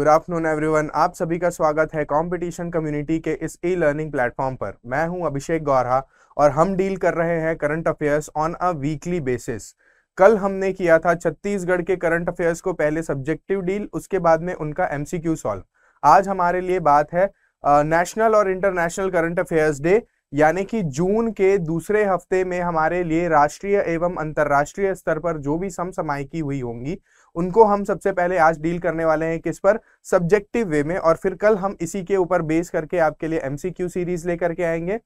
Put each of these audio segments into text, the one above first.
Good afternoon everyone आप सभी का स्वागत है कंपटीशन कम्युनिटी के इस ई लर्निंग प्लेटफॉर्म पर मैं हूं अभिषेक गौरहा और हम डील कर रहे हैं current affairs on a weekly basis कल हमने किया था छत्तीसगढ़ के करंट अफेयर्स को पहले सब्जेक्टिव डील उसके बाद में उनका एमसीक्यू सॉल्व आज हमारे लिए बात है नेशनल और इंटरनेशनल करंट अफेयर्स डे यानी कि जून के दूसरे हफ्ते में हमारे लिए राष्ट्रीय एवं अंतर्राष्ट्रीय स्तर पर जो भी समसामयिकी हुई होंगी उनको हम सबसे पहले आज डील करने वाले हैं किस पर सब्जेक्टिव वे में और फिर कल हम इसी के ऊपर बेस करके आपके लिए एमसीक्यू सीरीज लेकर के आएंगे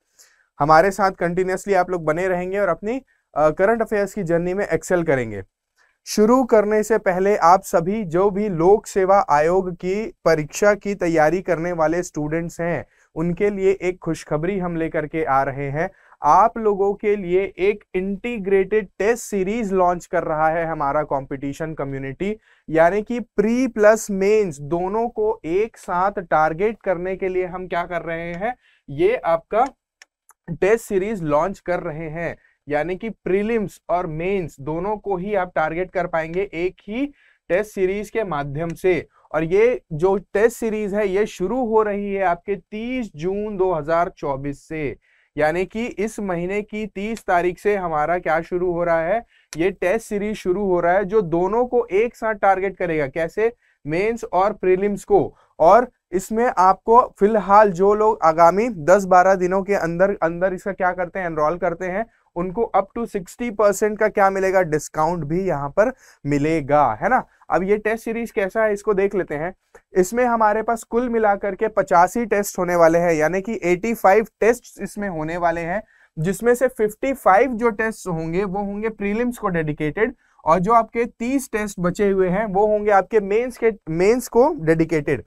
हमारे साथ कंटिन्यूसली आप लोग बने रहेंगे और अपनी करंट अफेयर्स की जर्नी में एक्सेल करेंगे शुरू करने से पहले आप सभी जो भी लोक सेवा आयोग की परीक्षा की तैयारी करने वाले स्टूडेंट्स हैं उनके लिए एक खुशखबरी हम लेकर के आ रहे हैं आप लोगों के लिए एक इंटीग्रेटेड टेस्ट सीरीज लॉन्च कर रहा है हमारा कंपटीशन कम्युनिटी यानी कि प्री प्लस मेंस दोनों को एक साथ टारगेट करने के लिए हम क्या कर रहे हैं ये आपका टेस्ट सीरीज लॉन्च कर रहे हैं यानी कि प्रीलिम्स और मेंस दोनों को ही आप टारगेट कर पाएंगे एक ही टेस्ट सीरीज के माध्यम से और ये जो टेस्ट सीरीज है ये शुरू हो रही है आपके 30 जून 2024 से यानी कि इस महीने की तीस तारीख से हमारा क्या शुरू हो रहा है ये टेस्ट सीरीज शुरू हो रहा है जो दोनों को एक साथ टारगेट करेगा कैसे मेंस और प्रीलिम्स को और इसमें आपको फिलहाल जो लोग आगामी 10-12 दिनों के अंदर अंदर इसका क्या करते हैं एनरोल करते हैं उनको अप टू 60 परसेंट का क्या मिलेगा डिस्काउंट भी यहाँ पर मिलेगा है ना अब ये टेस्ट सीरीज कैसा है इसको देख लेते हैं इसमें हमारे पास कुल मिलाकर के पचासी टेस्ट होने वाले हैं यानी कि 85 टेस्ट इसमें होने वाले हैं जिसमें से 55 जो टेस्ट होंगे वो होंगे प्रीलिम्स को डेडिकेटेड और जो आपके 30 टेस्ट बचे हुए हैं वो होंगे आपके मेंस के मेंस को डेडिकेटेड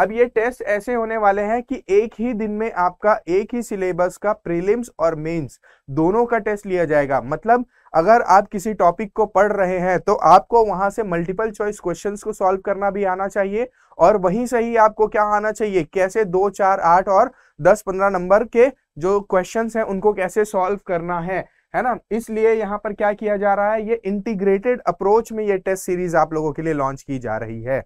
अब ये टेस्ट ऐसे होने वाले हैं कि एक ही दिन में आपका एक ही सिलेबस का प्रीलिम्स और मेंस दोनों का टेस्ट लिया जाएगा मतलब अगर आप किसी टॉपिक को पढ़ रहे हैं तो आपको वहां से मल्टीपल चॉइस क्वेश्चंस को सॉल्व करना भी आना चाहिए और वहीं से ही आपको क्या आना चाहिए कैसे दो चार आठ और दस पंद्रह नंबर के जो क्वेश्चन है उनको कैसे सॉल्व करना है है ना इसलिए यहाँ पर क्या किया जा रहा है ये इंटीग्रेटेड अप्रोच में ये टेस्ट सीरीज आप लोगों के लिए लॉन्च की जा रही है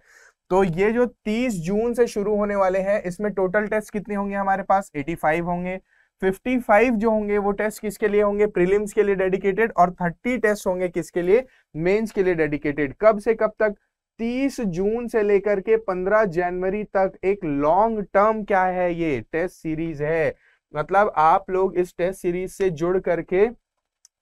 तो ये जो 30 जून से शुरू होने वाले हैं इसमें टोटल टेस्ट कितने होंगे हमारे पास 85 होंगे 55 जो होंगे वो टेस्ट किसके लिए होंगे प्रीलिम्स के लिए डेडिकेटेड और 30 टेस्ट होंगे किसके लिए मेंस के लिए डेडिकेटेड कब से कब तक 30 जून से लेकर के 15 जनवरी तक एक लॉन्ग टर्म क्या है ये टेस्ट सीरीज है मतलब आप लोग इस टेस्ट सीरीज से जुड़ करके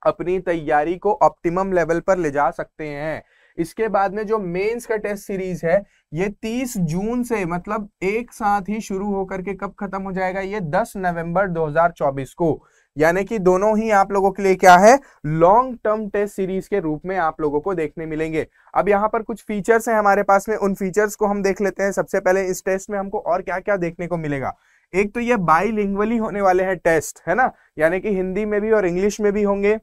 अपनी तैयारी को ऑप्टिमम लेवल पर ले जा सकते हैं इसके बाद में जो मेंस का टेस्ट सीरीज है ये 30 जून से मतलब एक साथ ही शुरू होकर के कब खत्म हो जाएगा ये 10 नवंबर 2024 को यानी कि दोनों ही आप लोगों के लिए क्या है लॉन्ग टर्म टेस्ट सीरीज के रूप में आप लोगों को देखने मिलेंगे अब यहाँ पर कुछ फीचर्स हैं हमारे पास में उन फीचर्स को हम देख लेते हैं सबसे पहले इस टेस्ट में हमको और क्या क्या देखने को मिलेगा एक तो ये बाईलिंग्वली होने वाले हैं टेस्ट है ना यानी कि हिंदी में भी और इंग्लिश में भी होंगे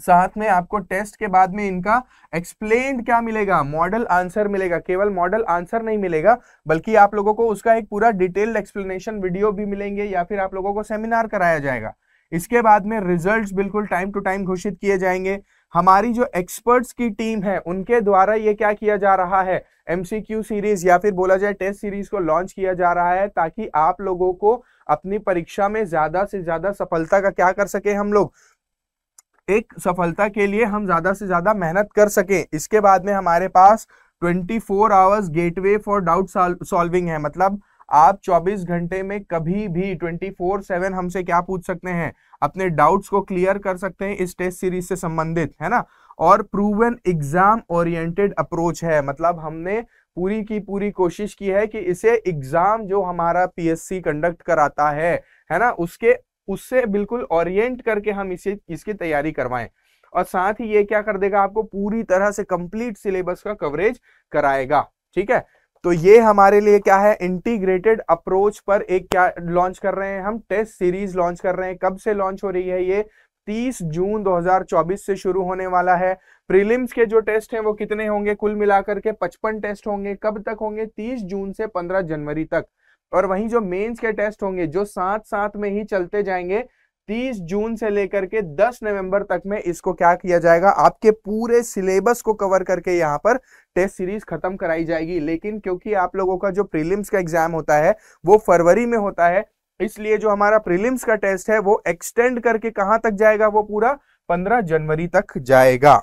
साथ में आपको टेस्ट के बाद में इनका एक्सप्लेन क्या मिलेगा मॉडल आंसर मिलेगा केवल मॉडल आंसर नहीं मिलेगा बल्कि आप लोगों को उसका एक पूरा डिटेल्ड एक्सप्लेनेशन वीडियो भी मिलेंगे या फिर आप लोगों को सेमिनार कराया जाएगा इसके बाद में रिजल्ट्स बिल्कुल टाइम टू टाइम घोषित किए जाएंगे हमारी जो एक्सपर्ट्स की टीम है उनके द्वारा ये क्या किया जा रहा है एमसीक्यू सीरीज या फिर बोला जाए टेस्ट सीरीज को लॉन्च किया जा रहा है ताकि आप लोगों को अपनी परीक्षा में ज्यादा से ज्यादा सफलता का क्या कर सके हम लोग एक सफलता के लिए हम ज़्यादा से ज़्यादा मेहनत कर सकें इसके बाद में हमारे पास 24 four hours gateway for doubt solving है मतलब आप 24 घंटे में कभी भी 24/7 हमसे क्या पूछ सकते हैं अपने डाउट्स को क्लियर कर सकते हैं इस टेस्ट सीरीज से संबंधित है ना और प्रूवन एग्जाम ओरिएंटेड अप्रोच है मतलब हमने पूरी की पूरी कोशिश की है कि इसे एग्जाम जो हमारा पीएससी कंडक्ट कराता है है ना उसके उससे बिल्कुल ओरिएंट करके हम इसे इसकी तैयारी करवाएं और साथ ही ये क्या कर देगा आपको पूरी तरह से कंप्लीट सिलेबस का कवरेज कराएगा ठीक है तो ये हमारे लिए क्या है इंटीग्रेटेड अप्रोच पर एक क्या लॉन्च कर रहे हैं हम टेस्ट सीरीज लॉन्च कर रहे हैं कब से लॉन्च हो रही है ये 30 जून 2024 से शुरू होने वाला है प्रीलिम्स के जो टेस्ट हैं वो कितने होंगे कुल मिलाकर के 55 टेस्ट होंगे कब तक होंगे 30 जून से 15 जनवरी तक और वहीं जो मेंस के टेस्ट होंगे जो साथ साथ में ही चलते जाएंगे 30 जून से लेकर के 10 नवंबर तक में इसको क्या किया जाएगा आपके पूरे सिलेबस को कवर करके यहाँ पर टेस्ट सीरीज खत्म कराई जाएगी लेकिन क्योंकि आप लोगों का जो प्रीलिम्स का एग्जाम होता है वो फरवरी में होता है इसलिए जो हमारा प्रीलिम्स का टेस्ट है वो एक्सटेंड करके कहां तक जाएगा वो पूरा पंद्रह जनवरी तक जाएगा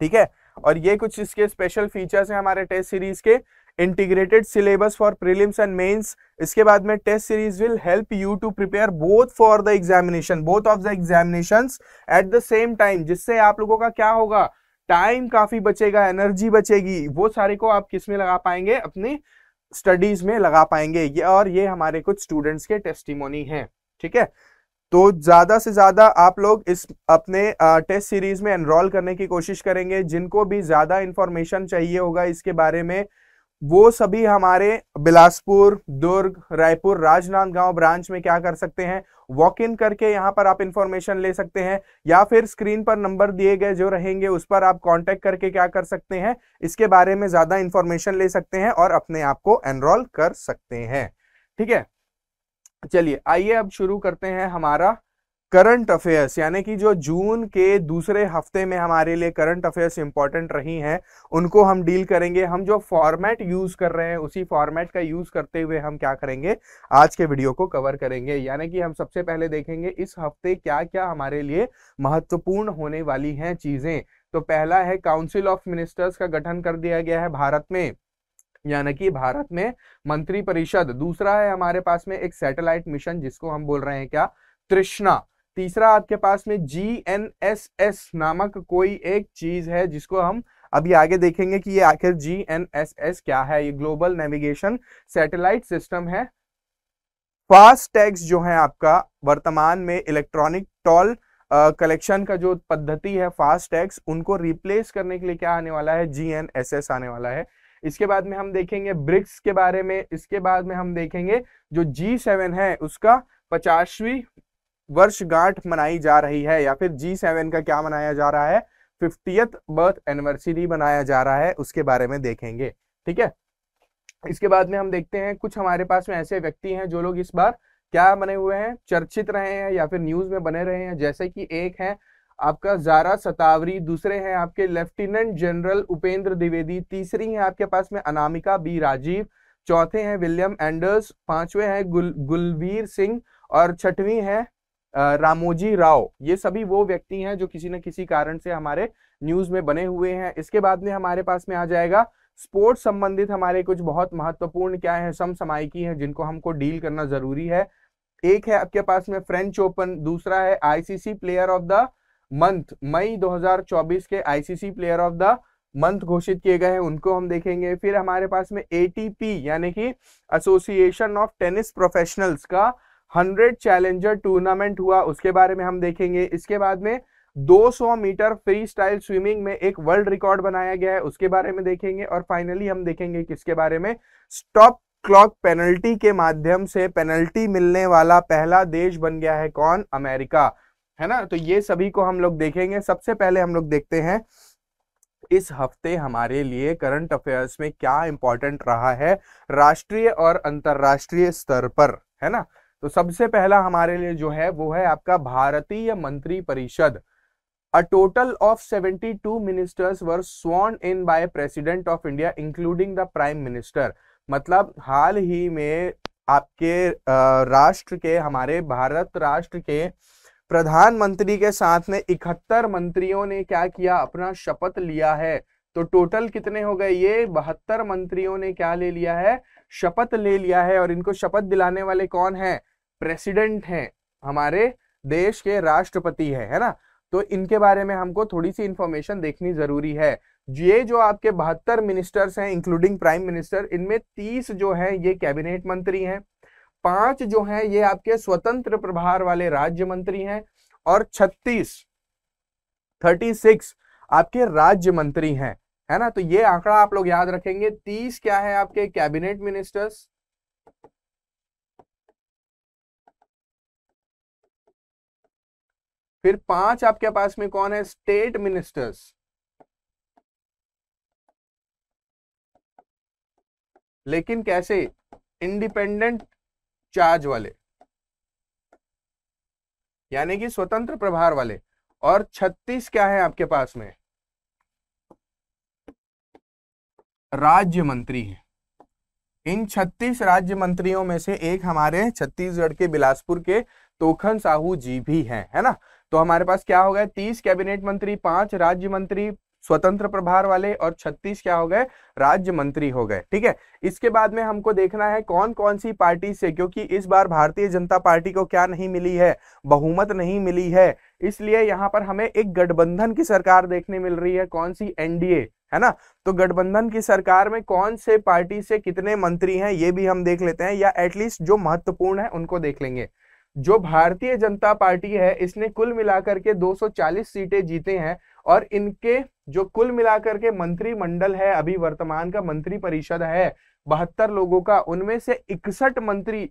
ठीक है और ये कुछ इसके स्पेशल फीचर्स हैं हमारे टेस्ट सीरीज के integrated syllabus for prelims and mains इसके बाद में test series will help you to prepare both for the examination both of the examination at the same time जिससे आप लोगों का क्या होगा टाइम काफी बचेगा एनर्जी बचेगी वो सारे को आप किस में लगा पाएंगे अपनी स्टडीज में लगा पाएंगे ये और ये हमारे कुछ स्टूडेंट्स के टेस्टिमोनी हैं ठीक है तो ज़्यादा से ज़्यादा आप लोग इस अपने टेस्ट सीरीज में एनरोल करने की कोशिश करेंगे जिनको भी ज़्यादा इंफॉर्मेशन चाहिए होगा इसके बारे में वो सभी हमारे बिलासपुर दुर्ग रायपुर राजनांदगांव ब्रांच में क्या कर सकते हैं वॉक इन करके यहाँ पर आप इंफॉर्मेशन ले सकते हैं या फिर स्क्रीन पर नंबर दिए गए जो रहेंगे उस पर आप कांटेक्ट करके क्या कर सकते हैं इसके बारे में ज़्यादा इंफॉर्मेशन ले सकते हैं और अपने आप को एनरोल कर सकते हैं ठीक है चलिए आइए अब शुरू करते हैं हमारा करंट अफेयर्स यानी कि जो जून के दूसरे हफ्ते में हमारे लिए करंट अफेयर्स इंपॉर्टेंट रही हैं उनको हम डील करेंगे हम जो फॉर्मेट यूज़ कर रहे हैं उसी फॉर्मेट का यूज़ करते हुए हम क्या करेंगे आज के वीडियो को कवर करेंगे यानी कि हम सबसे पहले देखेंगे इस हफ्ते क्या क्या हमारे लिए महत्वपूर्ण होने वाली हैं चीज़ें तो पहला है काउंसिल ऑफ मिनिस्टर्स का गठन कर दिया गया है भारत में यानी कि भारत में मंत्रिपरिषद दूसरा है हमारे पास में एक सैटेलाइट मिशन जिसको हम बोल रहे हैं क्या तृष्णा तीसरा आपके पास में जी एन एस एस नामक कोई एक चीज है जिसको हम अभी आगे देखेंगे कि ये आखिर जी एन एस एस क्या है ये ग्लोबल नेविगेशन सैटेलाइट सिस्टम है फास्ट टैग्स जो है आपका वर्तमान में इलेक्ट्रॉनिक टोल कलेक्शन का जो पद्धति है फास्ट टैग्स उनको रिप्लेस करने के लिए क्या आने वाला है जी एन एस एस आने वाला है इसके बाद में हम देखेंगे ब्रिक्स के बारे में इसके बाद में हम देखेंगे जो जी सेवन है उसका पचासवीं वर्षगांठ मनाई जा रही है या फिर जी सेवन का क्या मनाया जा रहा है फिफ्टियथ बर्थ एनिवर्सरी मनाया जा रहा है उसके बारे में देखेंगे ठीक है इसके बाद में हम देखते हैं कुछ हमारे पास में ऐसे व्यक्ति हैं जो लोग इस बार क्या बने हुए हैं चर्चित रहे हैं या फिर न्यूज में बने रहे हैं जैसे कि एक है आपका जारा सतावरी दूसरे हैं आपके लेफ्टिनेंट जनरल उपेंद्र द्विवेदी तीसरी है आपके पास में अनामिका बी राजीव चौथे हैं विलियम एंडर्स पांचवे हैं गुल गुलवीर सिंह और छठवीं है रामोजी राव ये सभी वो व्यक्ति हैं जो किसी न किसी कारण से हमारे न्यूज में बने हुए हैं इसके बाद में हमारे पास में आ जाएगा स्पोर्ट्स संबंधित हमारे कुछ बहुत महत्वपूर्ण क्या है समसमायिकी है जिनको हमको डील करना जरूरी है एक है आपके पास में फ्रेंच ओपन दूसरा है ICC player of the month मई 2024 के ICC player of the month घोषित किए गए हैं उनको हम देखेंगे फिर हमारे पास में एटीपी यानी कि एसोसिएशन ऑफ टेनिस प्रोफेशनल्स का हंड्रेड चैलेंजर टूर्नामेंट हुआ उसके बारे में हम देखेंगे इसके बाद में 200 मीटर फ्री स्टाइल स्विमिंग में एक वर्ल्ड रिकॉर्ड बनाया गया है उसके बारे में देखेंगे और फाइनली हम देखेंगे किसके बारे में स्टॉप क्लॉक पेनल्टी के माध्यम से पेनल्टी मिलने वाला पहला देश बन गया है कौन अमेरिका है ना तो ये सभी को हम लोग देखेंगे सबसे पहले हम लोग देखते हैं इस हफ्ते हमारे लिए करंट अफेयर्स में क्या इंपॉर्टेंट रहा है राष्ट्रीय और अंतर्राष्ट्रीय स्तर पर है ना तो सबसे पहला हमारे लिए जो है वो है आपका भारतीय मंत्री परिषद a total of 72 ministers were sworn in by president of India including the prime minister मतलब हाल ही में आपके राष्ट्र के हमारे भारत राष्ट्र के प्रधानमंत्री के साथ में इकहत्तर मंत्रियों ने क्या किया अपना शपथ लिया है तो टोटल कितने हो गए ये बहत्तर मंत्रियों ने क्या ले लिया है शपथ ले लिया है और इनको शपथ दिलाने वाले कौन है प्रेसिडेंट हैं हमारे देश के राष्ट्रपति है है ना तो इनके बारे में हमको थोड़ी सी इंफॉर्मेशन देखनी जरूरी है ये जो आपके बहत्तर मिनिस्टर्स हैं इंक्लूडिंग प्राइम मिनिस्टर इनमें तीस जो हैं ये कैबिनेट मंत्री हैं पांच जो हैं ये आपके स्वतंत्र प्रभार वाले राज्य मंत्री हैं और छत्तीस थर्टी सिक्स आपके राज्य मंत्री हैं है ना तो ये आंकड़ा आप लोग याद रखेंगे तीस क्या है आपके कैबिनेट मिनिस्टर्स फिर पांच आपके पास में कौन है स्टेट मिनिस्टर्स लेकिन कैसे इंडिपेंडेंट चार्ज वाले यानी कि स्वतंत्र प्रभार वाले और 36 क्या है आपके पास में राज्य मंत्री हैं इन 36 राज्य मंत्रियों में से एक हमारे छत्तीसगढ़ के बिलासपुर के तोखन साहू जी भी हैं है ना तो हमारे पास क्या हो गए तीस कैबिनेट मंत्री पांच राज्य मंत्री स्वतंत्र प्रभार वाले और 36 क्या हो गए राज्य मंत्री हो गए ठीक है इसके बाद में हमको देखना है कौन कौन सी पार्टी से क्योंकि इस बार भारतीय जनता पार्टी को क्या नहीं मिली है बहुमत नहीं मिली है इसलिए यहाँ पर हमें एक गठबंधन की सरकार देखने मिल रही है कौन सी एनडीए है ना तो गठबंधन की सरकार में कौन से पार्टी से कितने मंत्री हैं ये भी हम देख लेते हैं या एटलीस्ट जो महत्वपूर्ण है उनको देख लेंगे जो भारतीय जनता पार्टी है इसने कुल मिलाकर के 240 सीटें जीते हैं और इनके जो कुल मिलाकर के मंत्रिमंडल है अभी वर्तमान का मंत्री परिषद है बहत्तर लोगों का उनमें से इकसठ मंत्री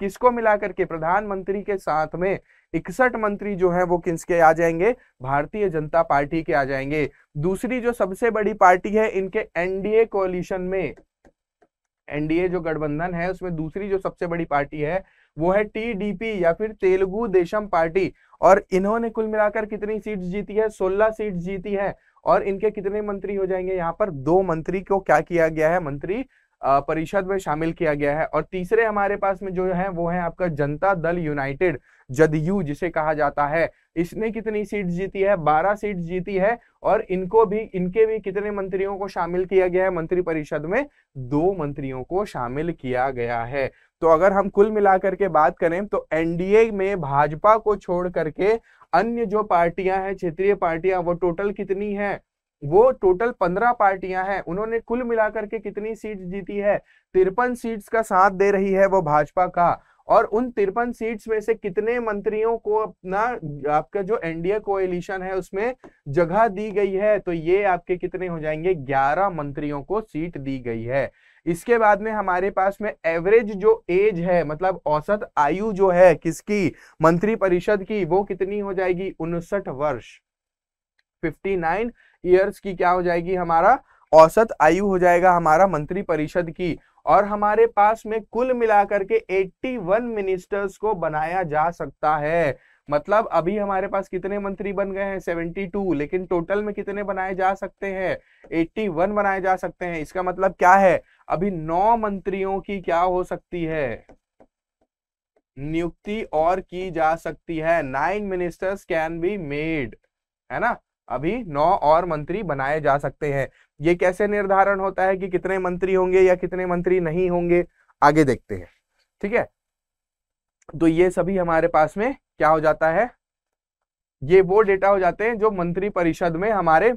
किसको मिलाकर के प्रधानमंत्री के साथ में इकसठ मंत्री जो है वो किसके आ जाएंगे भारतीय जनता पार्टी के आ जाएंगे दूसरी जो सबसे बड़ी पार्टी है इनके एनडीए कोलिशन में एनडीए जो गठबंधन है उसमें दूसरी जो सबसे बड़ी पार्टी है वो है टीडीपी या फिर तेलुगु देशम पार्टी और इन्होंने कुल मिलाकर कितनी सीट्स जीती है सोलह सीट जीती है और इनके कितने मंत्री हो जाएंगे यहाँ पर दो मंत्री को क्या किया गया है मंत्री परिषद में शामिल किया गया है और तीसरे हमारे पास में जो है वो है आपका जनता दल यूनाइटेड जदयू जिसे कहा जाता है इसने कितनी सीट जीती है 12 सीट जीती है और इनको भी इनके भी कितने मंत्रियों को शामिल किया गया है मंत्री परिषद में दो मंत्रियों को शामिल किया गया है तो अगर हम कुल मिलाकर के बात करें तो एनडीए में भाजपा को छोड़ करके अन्य जो पार्टियां हैं क्षेत्रीय पार्टियां वो टोटल कितनी है वो टोटल पंद्रह पार्टियां हैं उन्होंने कुल मिलाकर के कितनी सीट जीती है तिरपन सीट्स का साथ दे रही है वो भाजपा का और उन तिरपन सीट्स में से कितने मंत्रियों को अपना आपका जो एनडीए को है उसमें जगह दी गई है तो ये आपके कितने हो जाएंगे ग्यारह मंत्रियों को सीट दी गई है इसके बाद में हमारे पास में एवरेज जो एज है मतलब औसत आयु जो है किसकी मंत्री परिषद की वो कितनी हो जाएगी उनसठ वर्ष 59 ईयर्स की क्या हो जाएगी हमारा औसत आयु हो जाएगा हमारा मंत्री परिषद की और हमारे पास में कुल मिलाकर के 81 मिनिस्टर्स को बनाया जा सकता है मतलब अभी हमारे पास कितने मंत्री बन गए हैं 72 लेकिन टोटल में कितने बनाए जा सकते हैं 81 बनाए जा सकते हैं इसका मतलब क्या है अभी नौ मंत्रियों की क्या हो सकती है नियुक्ति और की जा सकती है nine ministers can be made है ना अभी नौ और मंत्री बनाए जा सकते हैं ये कैसे निर्धारण होता है कि कितने मंत्री होंगे या कितने मंत्री नहीं होंगे आगे देखते हैं ठीक है तो ये सभी हमारे पास में क्या हो जाता है ये वो डेटा हो जाते हैं जो मंत्री परिषद में हमारे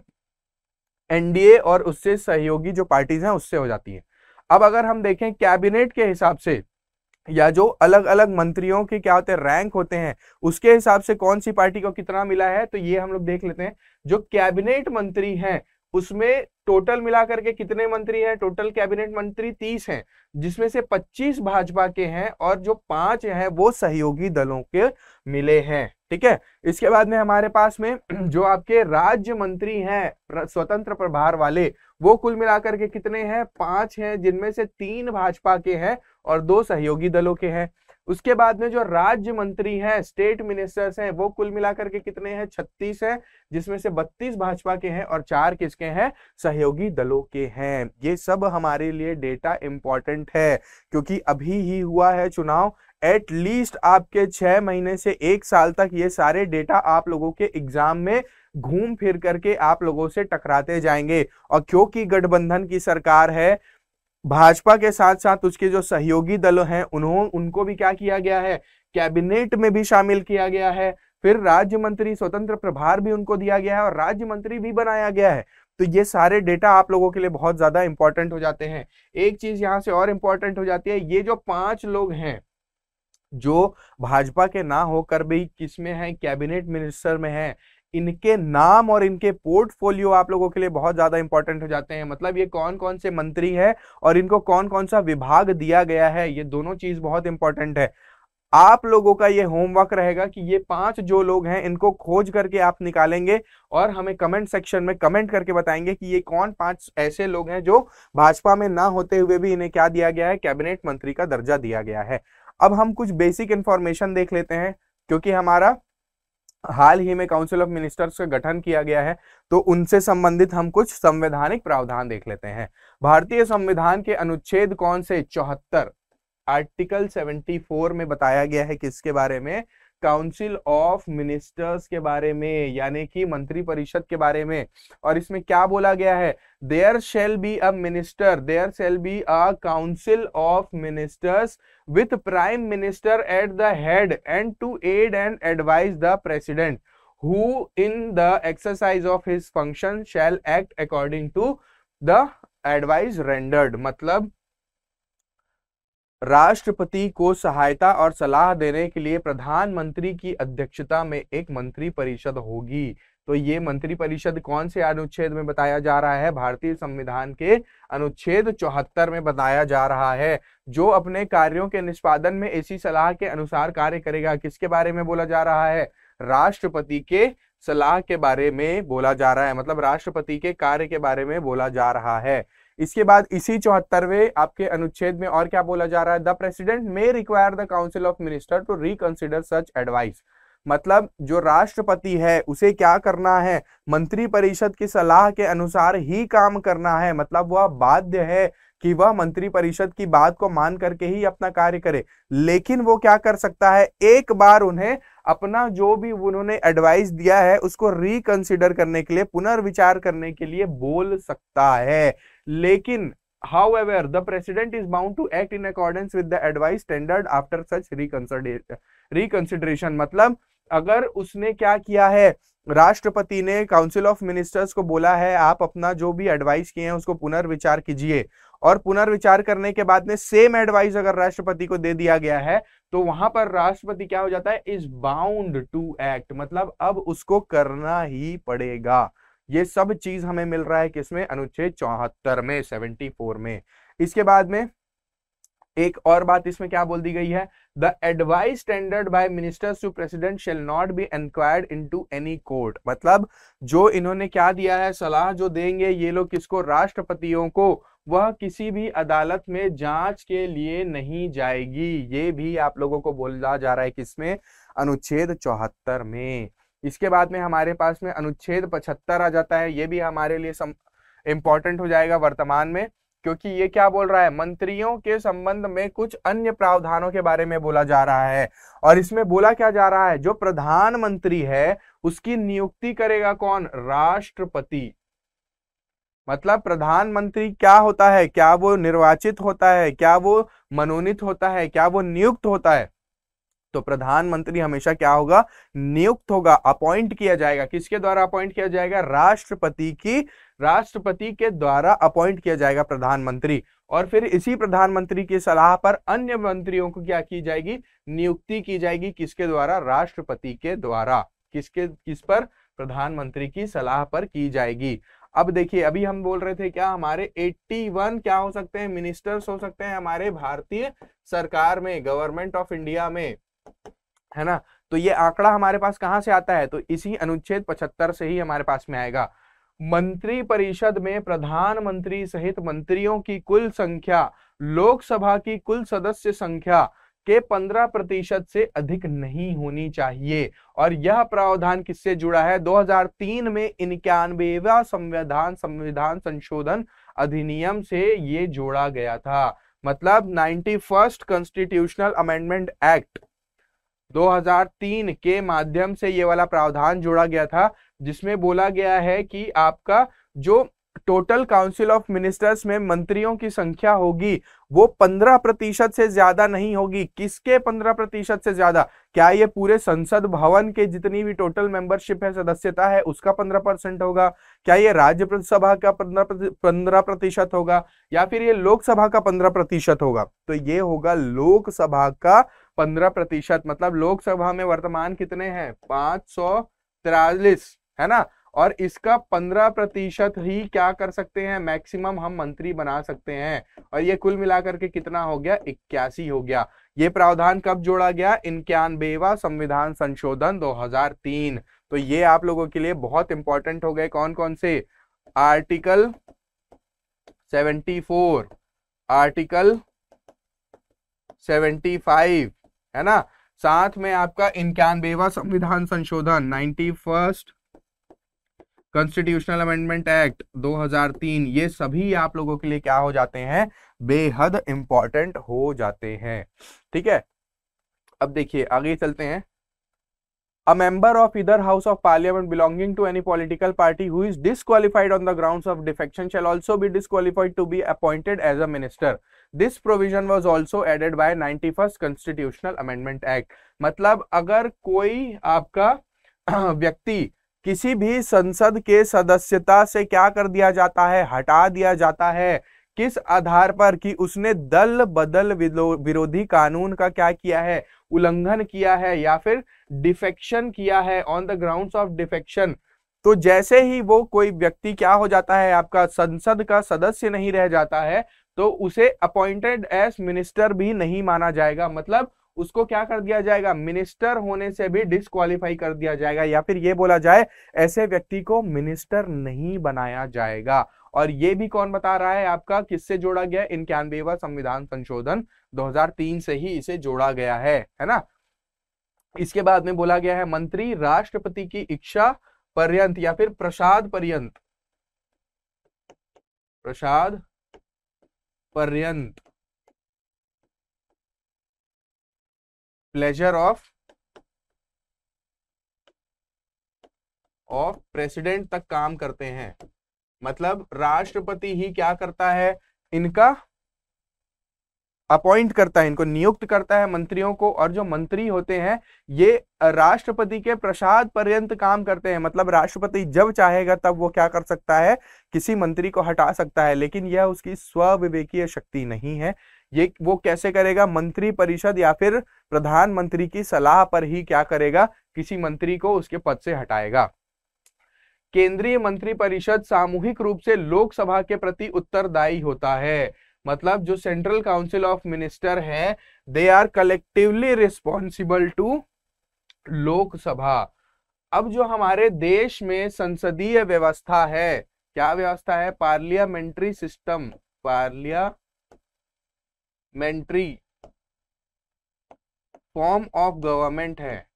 एनडीए और उससे सहयोगी जो पार्टीज हैं उससे हो जाती है अब अगर हम देखें कैबिनेट के हिसाब से या जो अलग अलग मंत्रियों के क्या होते हैं रैंक होते हैं उसके हिसाब से कौन सी पार्टी को कितना मिला है तो ये हम लोग देख लेते हैं जो कैबिनेट मंत्री हैं उसमें टोटल मिलाकर के कितने मंत्री हैं टोटल कैबिनेट मंत्री तीस हैं जिसमें से पच्चीस भाजपा के हैं और जो पांच हैं वो सहयोगी दलों के मिले हैं ठीक है इसके बाद में हमारे पास में जो आपके राज्य मंत्री हैं स्वतंत्र प्रभार वाले वो कुल मिलाकर के कितने हैं पांच हैं जिनमें से तीन भाजपा के हैं और दो सहयोगी दलों के हैं उसके बाद में जो राज्य मंत्री हैं स्टेट मिनिस्टर्स हैं वो कुल मिलाकर के कितने हैं छत्तीस हैं जिसमें से बत्तीस भाजपा के हैं और चार किसके हैं सहयोगी दलों के हैं ये सब हमारे लिए डेटा इंपॉर्टेंट है क्योंकि अभी ही हुआ है चुनाव एटलीस्ट आपके छह महीने से एक साल तक ये सारे डेटा आप लोगों के एग्जाम में घूम फिर करके आप लोगों से टकराते जाएंगे और क्योंकि गठबंधन की सरकार है भाजपा के साथ साथ उसके जो सहयोगी दल हैं उन्हों उनको भी क्या किया गया है कैबिनेट में भी शामिल किया गया है फिर राज्य मंत्री स्वतंत्र प्रभार भी उनको दिया गया है और राज्य मंत्री भी बनाया गया है तो ये सारे डेटा आप लोगों के लिए बहुत ज्यादा इंपॉर्टेंट हो जाते हैं एक चीज यहाँ से और इंपॉर्टेंट हो जाती है ये जो पांच लोग हैं जो भाजपा के ना होकर भी किसमें हैं कैबिनेट मिनिस्टर में हैं इनके नाम और इनके पोर्टफोलियो आप लोगों के लिए बहुत ज्यादा इंपॉर्टेंट हो जाते हैं मतलब ये कौन कौन से मंत्री है और इनको कौन कौन सा विभाग दिया गया है ये दोनों चीज बहुत इंपॉर्टेंट है आप लोगों का ये होमवर्क रहेगा कि ये पांच जो लोग हैं इनको खोज करके आप निकालेंगे और हमें कमेंट सेक्शन में कमेंट करके बताएंगे कि ये कौन पांच ऐसे लोग हैं जो भाजपा में ना होते हुए भी इन्हें क्या दिया गया है कैबिनेट मंत्री का दर्जा दिया गया है अब हम कुछ बेसिक इन्फॉर्मेशन देख लेते हैं क्योंकि हमारा हाल ही में काउंसिल ऑफ मिनिस्टर्स का गठन किया गया है तो उनसे संबंधित हम कुछ संवैधानिक प्रावधान देख लेते हैं भारतीय संविधान के अनुच्छेद कौन से चौहत्तर आर्टिकल 74 में बताया गया है किसके बारे में काउंसिल ऑफ मिनिस्टर्स के बारे में यानी कि मंत्री परिषद के बारे में और इसमें क्या बोला गया है there shall be a minister there shall be a council of ministers with prime minister at the head and to aid and advise the president who in the exercise of his function shall act according to the advice rendered मतलब राष्ट्रपति को सहायता और सलाह देने के लिए प्रधानमंत्री की अध्यक्षता में एक मंत्री परिषद होगी तो ये मंत्री परिषद कौन से अनुच्छेद में बताया जा रहा है भारतीय संविधान के अनुच्छेद चौहत्तर में बताया जा रहा है जो अपने कार्यों के निष्पादन में ऐसी सलाह के अनुसार कार्य करेगा किसके बारे में बोला जा रहा है राष्ट्रपति के सलाह के बारे में बोला जा रहा है मतलब राष्ट्रपति के कार्य के बारे में बोला जा रहा है इसके बाद इसी चौहत्तरवे आपके अनुच्छेद में और क्या बोला जा रहा है the president may require the council of minister to reconsider such advice मतलब जो राष्ट्रपति है उसे क्या करना है मंत्री परिषद की सलाह के अनुसार ही काम करना है मतलब वह बाध्य है कि वह मंत्री परिषद की बात को मान करके ही अपना कार्य करे लेकिन वो क्या कर सकता है एक बार उन्हें अपना जो भी उन्होंने एडवाइस दिया है उसको रिकंसिडर करने के लिए पुनर्विचार करने के लिए बोल सकता है लेकिन however the president is bound to act in with the advice tendered after such reconsideration reconsideration मतलब अगर उसने क्या किया है राष्ट्रपति ने काउंसिल ऑफ मिनिस्टर्स को बोला है आप अपना जो भी एडवाइस किए हैं उसको पुनर्विचार कीजिए और पुनर्विचार करने के बाद में सेम एडवाइस अगर राष्ट्रपति को दे दिया गया है तो वहां पर राष्ट्रपति क्या हो जाता है इज बाउंड टू एक्ट मतलब अब उसको करना ही पड़ेगा ये सब चीज हमें मिल रहा है किसमें अनुच्छेद चौहत्तर में सेवेंटी फोर में इसके बाद में एक और बात इसमें क्या बोल दी गई है the advice tendered by ministers to president shall not be inquired into any court मतलब जो इन्होंने क्या दिया है सलाह जो देंगे ये लोग किसको राष्ट्रपतियों को वह किसी भी अदालत में जांच के लिए नहीं जाएगी ये भी आप लोगों को बोला जा रहा है किसमें अनुच्छेद चौहत्तर में इसके बाद में हमारे पास में अनुच्छेद पचहत्तर आ जाता है ये भी हमारे लिए इम्पोर्टेंट हो जाएगा वर्तमान में क्योंकि ये क्या बोल रहा है मंत्रियों के संबंध में कुछ अन्य प्रावधानों के बारे में बोला जा रहा है और इसमें बोला क्या जा रहा है जो प्रधानमंत्री है उसकी नियुक्ति करेगा कौन राष्ट्रपति मतलब प्रधानमंत्री क्या होता है क्या वो निर्वाचित होता है क्या वो मनोनीत होता है क्या वो नियुक्त होता है तो प्रधानमंत्री हमेशा क्या होगा नियुक्त होगा अपॉइंट किया जाएगा किसके द्वारा अपॉइंट किया जाएगा राष्ट्रपति की राष्ट्रपति के द्वारा अपॉइंट किया जाएगा प्रधानमंत्री और फिर इसी प्रधानमंत्री की सलाह पर अन्य मंत्रियों को क्या की जाएगी नियुक्ति की जाएगी किसके द्वारा राष्ट्रपति के द्वारा किसके किस पर प्रधानमंत्री की सलाह पर की जाएगी अब देखिए अभी हम बोल रहे थे क्या हमारे 81 क्या हो सकते हैं मिनिस्टर्स हो सकते हैं हमारे भारतीय सरकार में गवर्नमेंट ऑफ इंडिया में है ना तो ये आंकड़ा हमारे पास कहाँ से आता है तो इसी अनुच्छेद 75 से ही हमारे पास में आएगा मंत्री परिषद में प्रधानमंत्री सहित मंत्रियों की कुल संख्या लोकसभा की कुल सदस्य संख्या के 15 प्रतिशत से अधिक नहीं होनी चाहिए और यह प्रावधान किससे जुड़ा है 2003 में इक्यानवेवा संविधान संविधान संशोधन अधिनियम से ये जोड़ा गया था मतलब ninety first constitutional amendment act 2003 के माध्यम से ये वाला प्रावधान जोड़ा गया था जिसमें बोला गया है कि आपका जो टोटल काउंसिल ऑफ मिनिस्टर्स में मंत्रियों की संख्या होगी वो पंद्रह प्रतिशत से ज्यादा नहीं होगी किसके पंद्रह प्रतिशत से ज्यादा क्या ये पूरे संसद भवन के जितनी भी टोटल मेंबरशिप है सदस्यता है उसका पंद्रह परसेंट होगा क्या ये राज्यसभा का पंद्रह पंद्रह प्रतिशत होगा या फिर ये लोकसभा का पंद्रह प्रतिशत होगा तो ये होगा लोकसभा का पंद्रह प्रतिशत मतलब लोकसभा में वर्तमान कितने हैं पांच सौ तिरालीस है ना और इसका पंद्रह प्रतिशत ही क्या कर सकते हैं मैक्सिमम हम मंत्री बना सकते हैं और ये कुल मिलाकर के कितना हो गया इक्यासी हो गया ये प्रावधान कब जोड़ा गया इनक्यानबेवा संविधान संशोधन 2003 तो ये आप लोगों के लिए बहुत इंपॉर्टेंट हो गए कौन कौन से आर्टिकल 74 आर्टिकल 75 है ना साथ में आपका इनकानबेवा संविधान संशोधन ninety first constitutional amendment act 2003 ये सभी आप लोगों के लिए क्या हो जाते हैं बेहद इंपॉर्टेंट हो जाते हैं ठीक है अब देखिए आगे चलते हैं a member of either house of parliament belonging to any political party who is disqualified on the ground of defection shall also be disqualified to be appointed as a minister this provision was also added by ninety first constitutional amendment act मतलब अगर कोई आपका व्यक्ति किसी भी संसद के सदस्यता से क्या कर दिया जाता है हटा दिया जाता है किस आधार पर कि उसने दल बदल विरोधी कानून का क्या किया है उल्लंघन किया है या फिर डिफेक्शन किया है on the ground of defection तो जैसे ही वो कोई व्यक्ति क्या हो जाता है आपका संसद का सदस्य नहीं रह जाता है तो उसे अपॉइंटेड एज मिनिस्टर भी नहीं माना जाएगा मतलब उसको क्या कर दिया जाएगा मिनिस्टर होने से भी डिस्कालीफाई कर दिया जाएगा या फिर ये बोला जाए ऐसे व्यक्ति को मिनिस्टर नहीं बनाया जाएगा और ये भी कौन बता रहा है आपका किससे जोड़ा गया इक्यानवेवा संविधान संशोधन 2003 से ही इसे जोड़ा गया है है ना इसके बाद में बोला गया है मंत्री राष्ट्रपति की इच्छा पर्यंत या फिर प्रसाद पर्यंत प्रसाद पर्यंत प्लेजर ऑफ ऑफ प्रेसिडेंट तक काम करते हैं मतलब राष्ट्रपति ही क्या करता है इनका अपॉइंट करता है इनको नियुक्त करता है मंत्रियों को और जो मंत्री होते हैं ये राष्ट्रपति के प्रसाद पर्यंत काम करते हैं मतलब राष्ट्रपति जब चाहेगा तब वो क्या कर सकता है किसी मंत्री को हटा सकता है लेकिन यह उसकी स्वविवेकीय शक्ति नहीं है ये वो कैसे करेगा मंत्री परिषद या फिर प्रधानमंत्री की सलाह पर ही क्या करेगा किसी मंत्री को उसके पद से हटाएगा केंद्रीय मंत्रिपरिषद सामूहिक रूप से लोकसभा के प्रति उत्तरदायी होता है मतलब जो सेंट्रल काउंसिल ऑफ मिनिस्टर है they are collectively responsible to Lok Sabha अब जो हमारे देश में संसदीय व्यवस्था है क्या व्यवस्था है parliamentary system parliamentary form of government है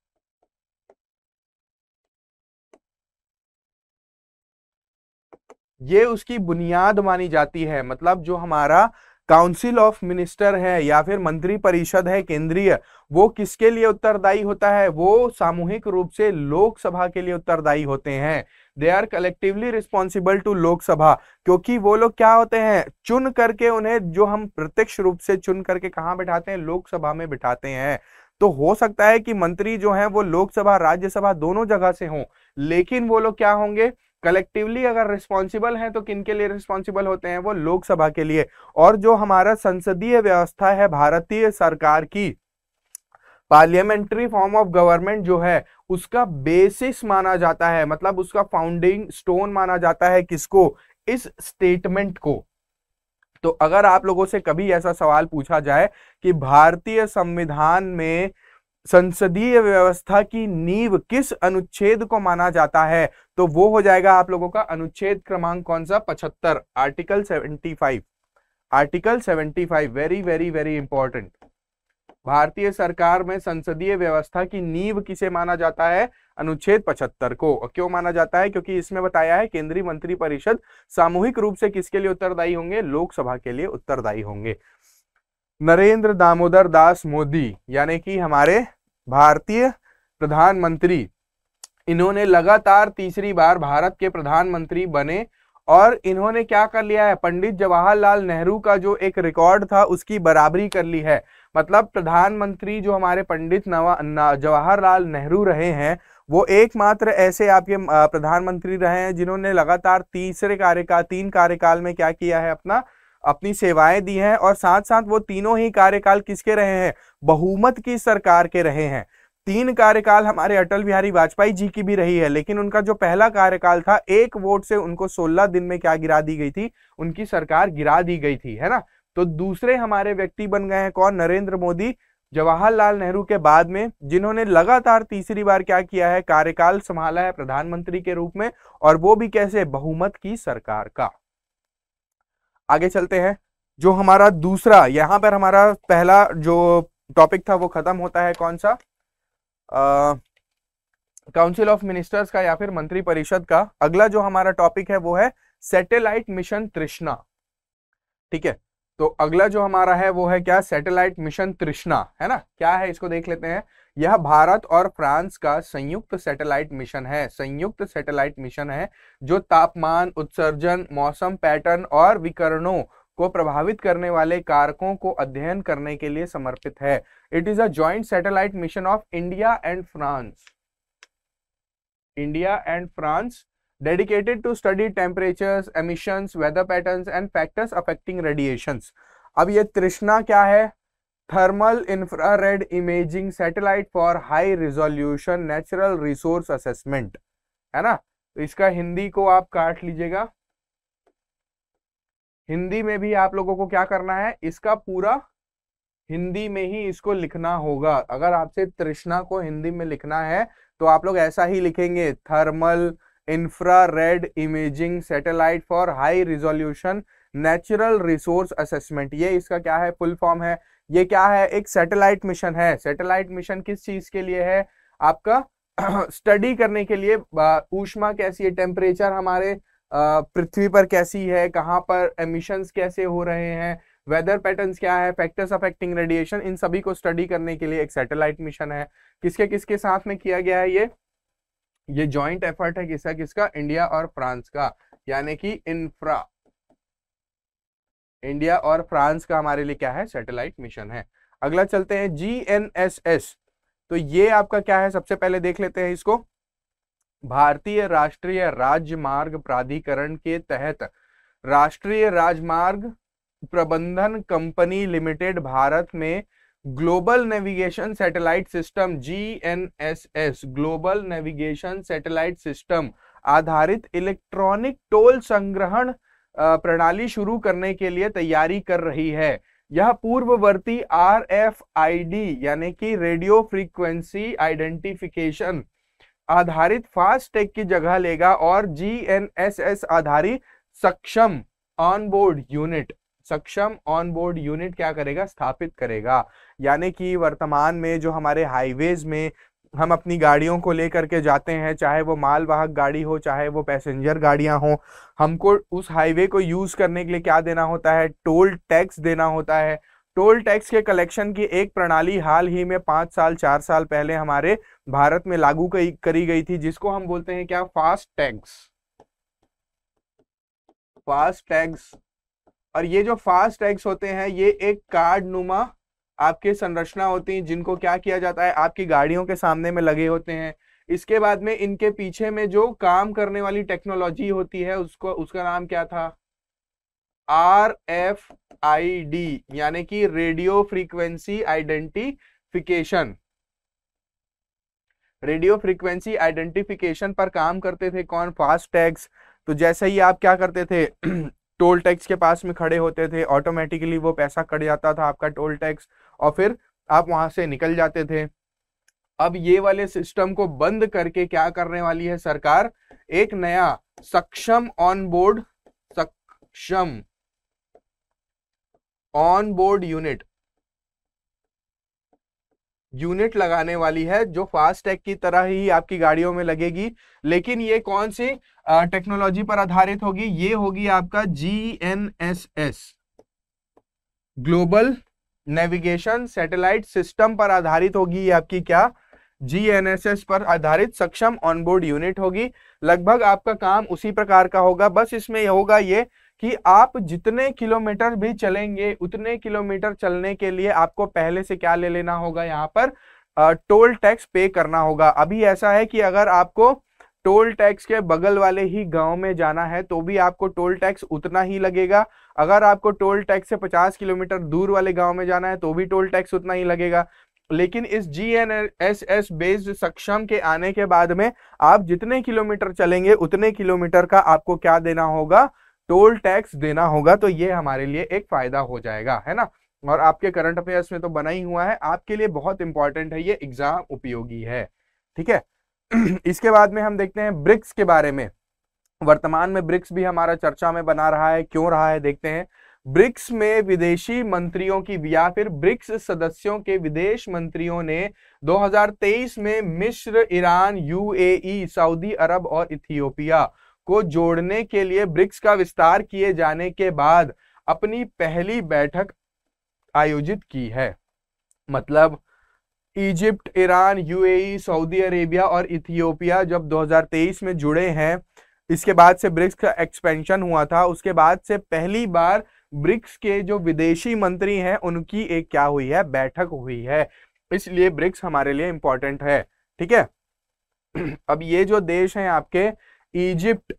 ये उसकी बुनियाद मानी जाती है मतलब जो हमारा काउंसिल ऑफ मिनिस्टर है या फिर मंत्री परिषद है केंद्रीय वो किसके लिए उत्तरदायी होता है वो सामूहिक रूप से लोकसभा के लिए उत्तरदायी होते हैं they are collectively responsible to Lok Sabha क्योंकि वो लोग क्या होते हैं चुन करके उन्हें जो हम प्रत्यक्ष रूप से चुन करके कहाँ बैठाते हैं लोकसभा में बिठाते हैं तो हो सकता है कि मंत्री जो है वो लोकसभा राज्यसभा दोनों जगह से हों लेकिन वो लोग क्या होंगे कलेक्टिवली अगर रिस्पॉन्सिबल हैं तो किन के लिए रिस्पॉन्सिबल होते हैं वो लोकसभा के लिए और जो हमारा संसदीय व्यवस्था है भारतीय सरकार की पार्लियामेंट्री फॉर्म ऑफ गवर्नमेंट जो है उसका बेसिस माना जाता है मतलब उसका फाउंडिंग स्टोन माना जाता है किसको इस स्टेटमेंट को तो अगर आप लोगों से कभी ऐसा सवाल पूछा जाए कि भारतीय संविधान में संसदीय व्यवस्था की नींव किस अनुच्छेद को माना जाता है तो वो हो जाएगा आप लोगों का अनुच्छेद क्रमांक कौन सा पचहत्तर article 75 article 75 very very very important भारतीय सरकार में संसदीय व्यवस्था की नींव किसे माना जाता है अनुच्छेद 75 को क्यों माना जाता है क्योंकि इसमें बताया है केंद्रीय मंत्री परिषद सामूहिक रूप से किसके लिए उत्तरदायी होंगे लोकसभा के लिए उत्तरदायी होंगे नरेंद्र दामोदर दास मोदी यानी कि हमारे भारतीय प्रधानमंत्री इन्होंने लगातार तीसरी बार भारत के प्रधानमंत्री बने और इन्होंने क्या कर लिया है पंडित जवाहरलाल नेहरू का जो एक रिकॉर्ड था उसकी बराबरी कर ली है मतलब प्रधानमंत्री जो हमारे पंडित नवा जवाहरलाल नेहरू रहे हैं वो एकमात्र ऐसे आपके प्रधानमंत्री रहे हैं जिन्होंने लगातार तीसरे कार्यकाल तीन कार्यकाल में क्या किया है अपना अपनी सेवाएं दी हैं और साथ साथ वो तीनों ही कार्यकाल किसके रहे हैं बहुमत की सरकार के रहे हैं तीन कार्यकाल हमारे अटल बिहारी वाजपेयी जी की भी रही है लेकिन उनका जो पहला कार्यकाल था एक वोट से उनको 16 दिन में क्या गिरा दी गई थी उनकी सरकार गिरा दी गई थी है ना तो दूसरे हमारे व्यक्ति बन गए हैं कौन नरेंद्र मोदी जवाहरलाल नेहरू के बाद में जिन्होंने लगातार तीसरी बार क्या किया है कार्यकाल संभाला है प्रधानमंत्री के रूप में और वो भी कैसे बहुमत की सरकार का आगे चलते हैं जो हमारा दूसरा यहां पर हमारा पहला जो टॉपिक था वो खत्म होता है कौन सा काउंसिल ऑफ मिनिस्टर्स का या फिर मंत्री परिषद का अगला जो हमारा टॉपिक है वो है सैटेलाइट मिशन तृष्णा ठीक है तो अगला जो हमारा है वो है क्या सैटेलाइट मिशन तृष्णा है ना क्या है इसको देख लेते हैं यह भारत और फ्रांस का संयुक्त सैटेलाइट मिशन है संयुक्त सैटेलाइट मिशन है जो तापमान उत्सर्जन मौसम पैटर्न और विकरणों को प्रभावित करने वाले कारकों को अध्ययन करने के लिए समर्पित है it is a joint satellite mission of India and France India and France dedicated to study temperature emissions weather pattern and factors affecting radiation अब ये तृष्णा क्या है thermal infrared imaging satellite for high resolution natural resource assessment है ना तो इसका हिंदी को आप काट लीजिएगा हिंदी में भी आप लोगों को क्या करना है इसका पूरा हिंदी में ही इसको लिखना होगा अगर आपसे तृष्णा को हिंदी में लिखना है तो आप लोग ऐसा ही लिखेंगे thermal infrared imaging satellite for high resolution natural resource assessment ये इसका क्या है फुल फॉर्म है ये क्या है एक सैटेलाइट मिशन है सैटेलाइट मिशन किस चीज के लिए है आपका स्टडी करने के लिए ऊष्मा कैसी है टेम्परेचर हमारे पृथ्वी पर कैसी है कहाँ पर एमिशंस कैसे हो रहे हैं वेदर पैटर्न्स क्या है फैक्टर्स अफेक्टिंग रेडिएशन इन सभी को स्टडी करने के लिए एक सैटेलाइट मिशन है किसके किसके साथ में किया गया है ये ये जॉइंट एफर्ट है किसका किसका इंडिया और फ्रांस का यानी कि इंफ्रा इंडिया और फ्रांस का हमारे लिए क्या है सैटेलाइट मिशन है अगला चलते हैं जी एन एस एस तो ये आपका क्या है सबसे पहले देख लेते हैं इसको भारतीय राष्ट्रीय राजमार्ग प्राधिकरण के तहत राष्ट्रीय राजमार्ग प्रबंधन कंपनी लिमिटेड भारत में global navigation satellite system G N S S global navigation satellite system आधारित इलेक्ट्रॉनिक टोल संग्रहण प्रणाली शुरू करने के लिए तैयारी कर रही है यह पूर्ववर्ती आर एफ आई डी यानी कि रेडियो फ्रीक्वेंसी आइडेंटिफिकेशन आधारित फास्टैग की जगह लेगा और जी एन एस एस आधारित सक्षम ऑन बोर्ड यूनिट सक्षम ऑन बोर्ड यूनिट क्या करेगा स्थापित करेगा यानी कि वर्तमान में जो हमारे हाईवेज में हम अपनी गाड़ियों को ले करके जाते हैं चाहे वो मालवाहक गाड़ी हो चाहे वो पैसेंजर गाड़ियां हो हमको उस हाईवे को यूज़ करने के लिए क्या देना होता है टोल टैक्स देना होता है टोल टैक्स के कलेक्शन की एक प्रणाली हाल ही में पाँच साल चार साल पहले हमारे भारत में लागू करी गई थी जिसको हम बोलते हैं क्या फास्ट टैक्स फास्ट टैक्स और ये जो फास्ट टैक्स होते हैं ये एक कार्ड नुमा आपके संरचना होती हैं जिनको क्या किया जाता है आपकी गाड़ियों के सामने में लगे होते हैं इसके बाद में इनके पीछे में जो काम करने वाली टेक्नोलॉजी होती है उसको उसका नाम क्या था आर एफ आई डी यानी कि radio frequency identification radio frequency identification पर काम करते थे कौन फास्ट टैक्स तो जैसे ही आप क्या करते थे टोल टैक्स के पास में खड़े होते थे ऑटोमेटिकली वो पैसा कट जाता था आपका टोल टैक्स और फिर आप वहां से निकल जाते थे अब ये वाले सिस्टम को बंद करके क्या करने वाली है सरकार एक नया सक्षम ऑन बोर्ड सक्षम ऑन बोर्ड यूनिट यूनिट लगाने वाली है जो फास्टैग की तरह ही आपकी गाड़ियों में लगेगी लेकिन ये कौन सी टेक्नोलॉजी पर आधारित होगी ये होगी आपका G N S S global navigation satellite system पर आधारित होगी ये आपकी क्या जीएनएसएस पर आधारित सक्षम ऑनबोर्ड यूनिट होगी लगभग आपका काम उसी प्रकार का होगा बस इसमें होगा ये कि आप जितने किलोमीटर भी चलेंगे उतने किलोमीटर चलने के लिए आपको पहले से क्या ले लेना होगा यहाँ पर टोल टैक्स पे करना होगा अभी ऐसा है कि अगर आपको टोल टैक्स के बगल वाले ही गांव में जाना है तो भी आपको टोल टैक्स उतना ही लगेगा अगर आपको टोल टैक्स से 50 किलोमीटर दूर वाले गांव में जाना है तो भी टोल टैक्स उतना ही लगेगा लेकिन इस G N S S based सक्षम के आने के बाद में आप जितने किलोमीटर चलेंगे उतने किलोमीटर का आपको क्या देना होगा टोल टैक्स देना होगा तो ये हमारे लिए एक फायदा हो जाएगा है ना और आपके करंट अफेयर्स में तो बना ही हुआ है आपके लिए बहुत इंपॉर्टेंट है ये एग्जाम उपयोगी है ठीक है इसके बाद में हम देखते हैं ब्रिक्स के बारे में वर्तमान में ब्रिक्स भी हमारा चर्चा में बना रहा है क्यों रहा है देखते हैं ब्रिक्स में विदेशी मंत्रियों की या फिर ब्रिक्स सदस्यों के विदेश मंत्रियों ने 2023 में मिश्र ईरान यूएई सऊदी अरब और इथियोपिया को जोड़ने के लिए ब्रिक्स का विस्तार किए जाने के बाद अपनी पहली बैठक आयोजित की है मतलब Egypt Iran UAE Saudi Arabia और इथियोपिया जब 2023 में जुड़े हैं इसके बाद से ब्रिक्स का एक्सपेंशन हुआ था उसके बाद से पहली बार ब्रिक्स के जो विदेशी मंत्री हैं उनकी एक क्या हुई है बैठक हुई है इसलिए ब्रिक्स हमारे लिए इंपॉर्टेंट है ठीक है अब ये जो देश हैं आपके Egypt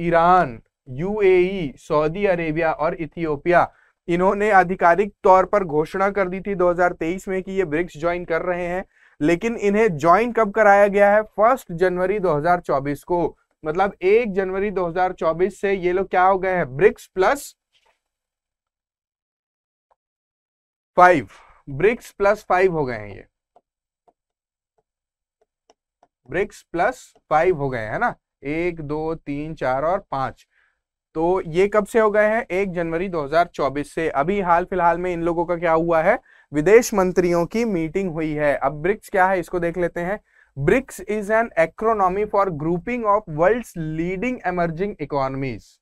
Iran UAE Saudi Arabia और इथियोपिया इन्होंने आधिकारिक तौर पर घोषणा कर दी थी 2023 में कि ये ब्रिक्स ज्वाइन कर रहे हैं लेकिन इन्हें ज्वाइन कब कराया गया है फर्स्ट जनवरी दो को मतलब एक जनवरी 2024 से ये लोग क्या हो गए हैं BRICS plus five BRICS plus five हो गए हैं ये ब्रिक्स प्लस फाइव हो गए हैं ना एक दो तीन चार और पांच तो ये कब से हो गए हैं एक जनवरी 2024 से अभी हाल फिलहाल में इन लोगों का क्या हुआ है विदेश मंत्रियों की मीटिंग हुई है अब ब्रिक्स क्या है इसको देख लेते हैं BRICS is an acronym for grouping of world's leading emerging economies.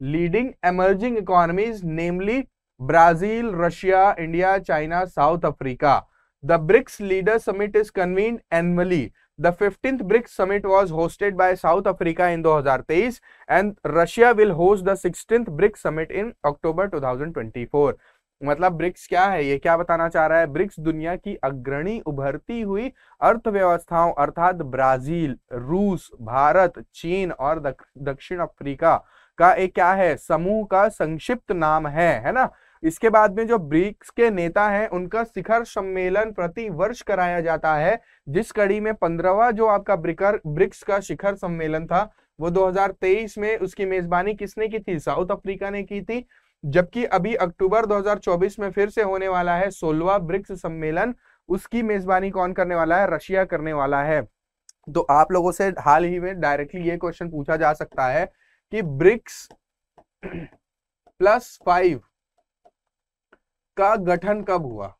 Leading emerging economies, namely Brazil, Russia, India, China, South Africa. The BRICS Leader Summit is convened annually. The 15th BRICS Summit was hosted by South Africa in 2023 and Russia will host the 16th BRICS Summit in October 2024. मतलब BRICS क्या है ये क्या बताना चाह रहा है BRICS दुनिया की अग्रणी उभरती हुई अर्थव्यवस्थाओं अर्थात ब्राजील रूस भारत चीन और दक्षिण अफ्रीका का एक क्या है समूह का संक्षिप्त नाम है है ना इसके बाद में जो ब्रिक्स के नेता हैं उनका शिखर सम्मेलन प्रति वर्ष कराया जाता है जिस कड़ी में पंद्रहवा जो आपका ब्रिकर ब्रिक्स का शिखर सम्मेलन था वो 2023 में उसकी मेजबानी किसने की थी साउथ अफ्रीका ने की थी जबकि अभी अक्टूबर 2024 में फिर से होने वाला है सोलवा ब्रिक्स सम्मेलन उसकी मेजबानी कौन करने वाला है रशिया करने वाला है तो आप लोगों से हाल ही में डायरेक्टली ये क्वेश्चन पूछा जा सकता है कि ब्रिक्स प्लस फाइव का गठन कब हुआ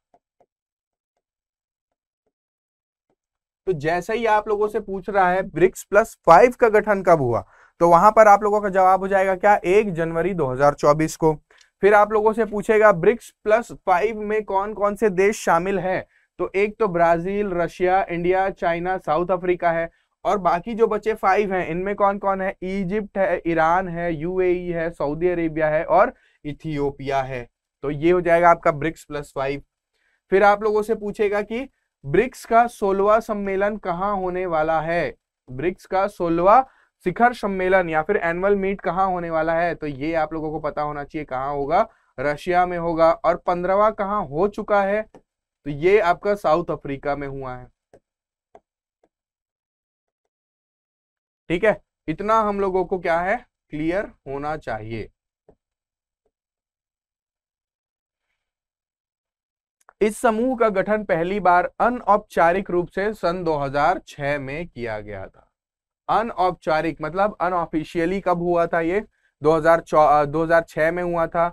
तो जैसे ही आप लोगों से पूछ रहा है ब्रिक्स प्लस फाइव का गठन कब हुआ तो वहां पर आप लोगों का जवाब हो जाएगा क्या एक जनवरी 2024 को फिर आप लोगों से पूछेगा ब्रिक्स प्लस फाइव में कौन कौन से देश शामिल हैं तो एक तो Brazil Russia India China South Africa है और बाकी जो बचे फाइव हैं इनमें कौन कौन है इजिप्ट है ईरान है यूएई है सऊदी अरेबिया है और इथियोपिया है तो ये हो जाएगा आपका ब्रिक्स प्लस फाइव फिर आप लोगों से पूछेगा कि ब्रिक्स का सोलवा सम्मेलन कहाँ होने वाला है ब्रिक्स का सोलवा शिखर सम्मेलन या फिर एनुअल मीट कहाँ होने वाला है तो ये आप लोगों को पता होना चाहिए कहाँ होगा रशिया में होगा और पंद्रवा कहाँ हो चुका है तो ये आपका साउथ अफ्रीका में हुआ है ठीक है इतना हम लोगों को क्या है क्लियर होना चाहिए इस समूह का गठन पहली बार अनौपचारिक रूप से सन 2006 में किया गया था अनौपचारिक मतलब अनऑफिशियली कब हुआ था ये 2004 2006 में हुआ था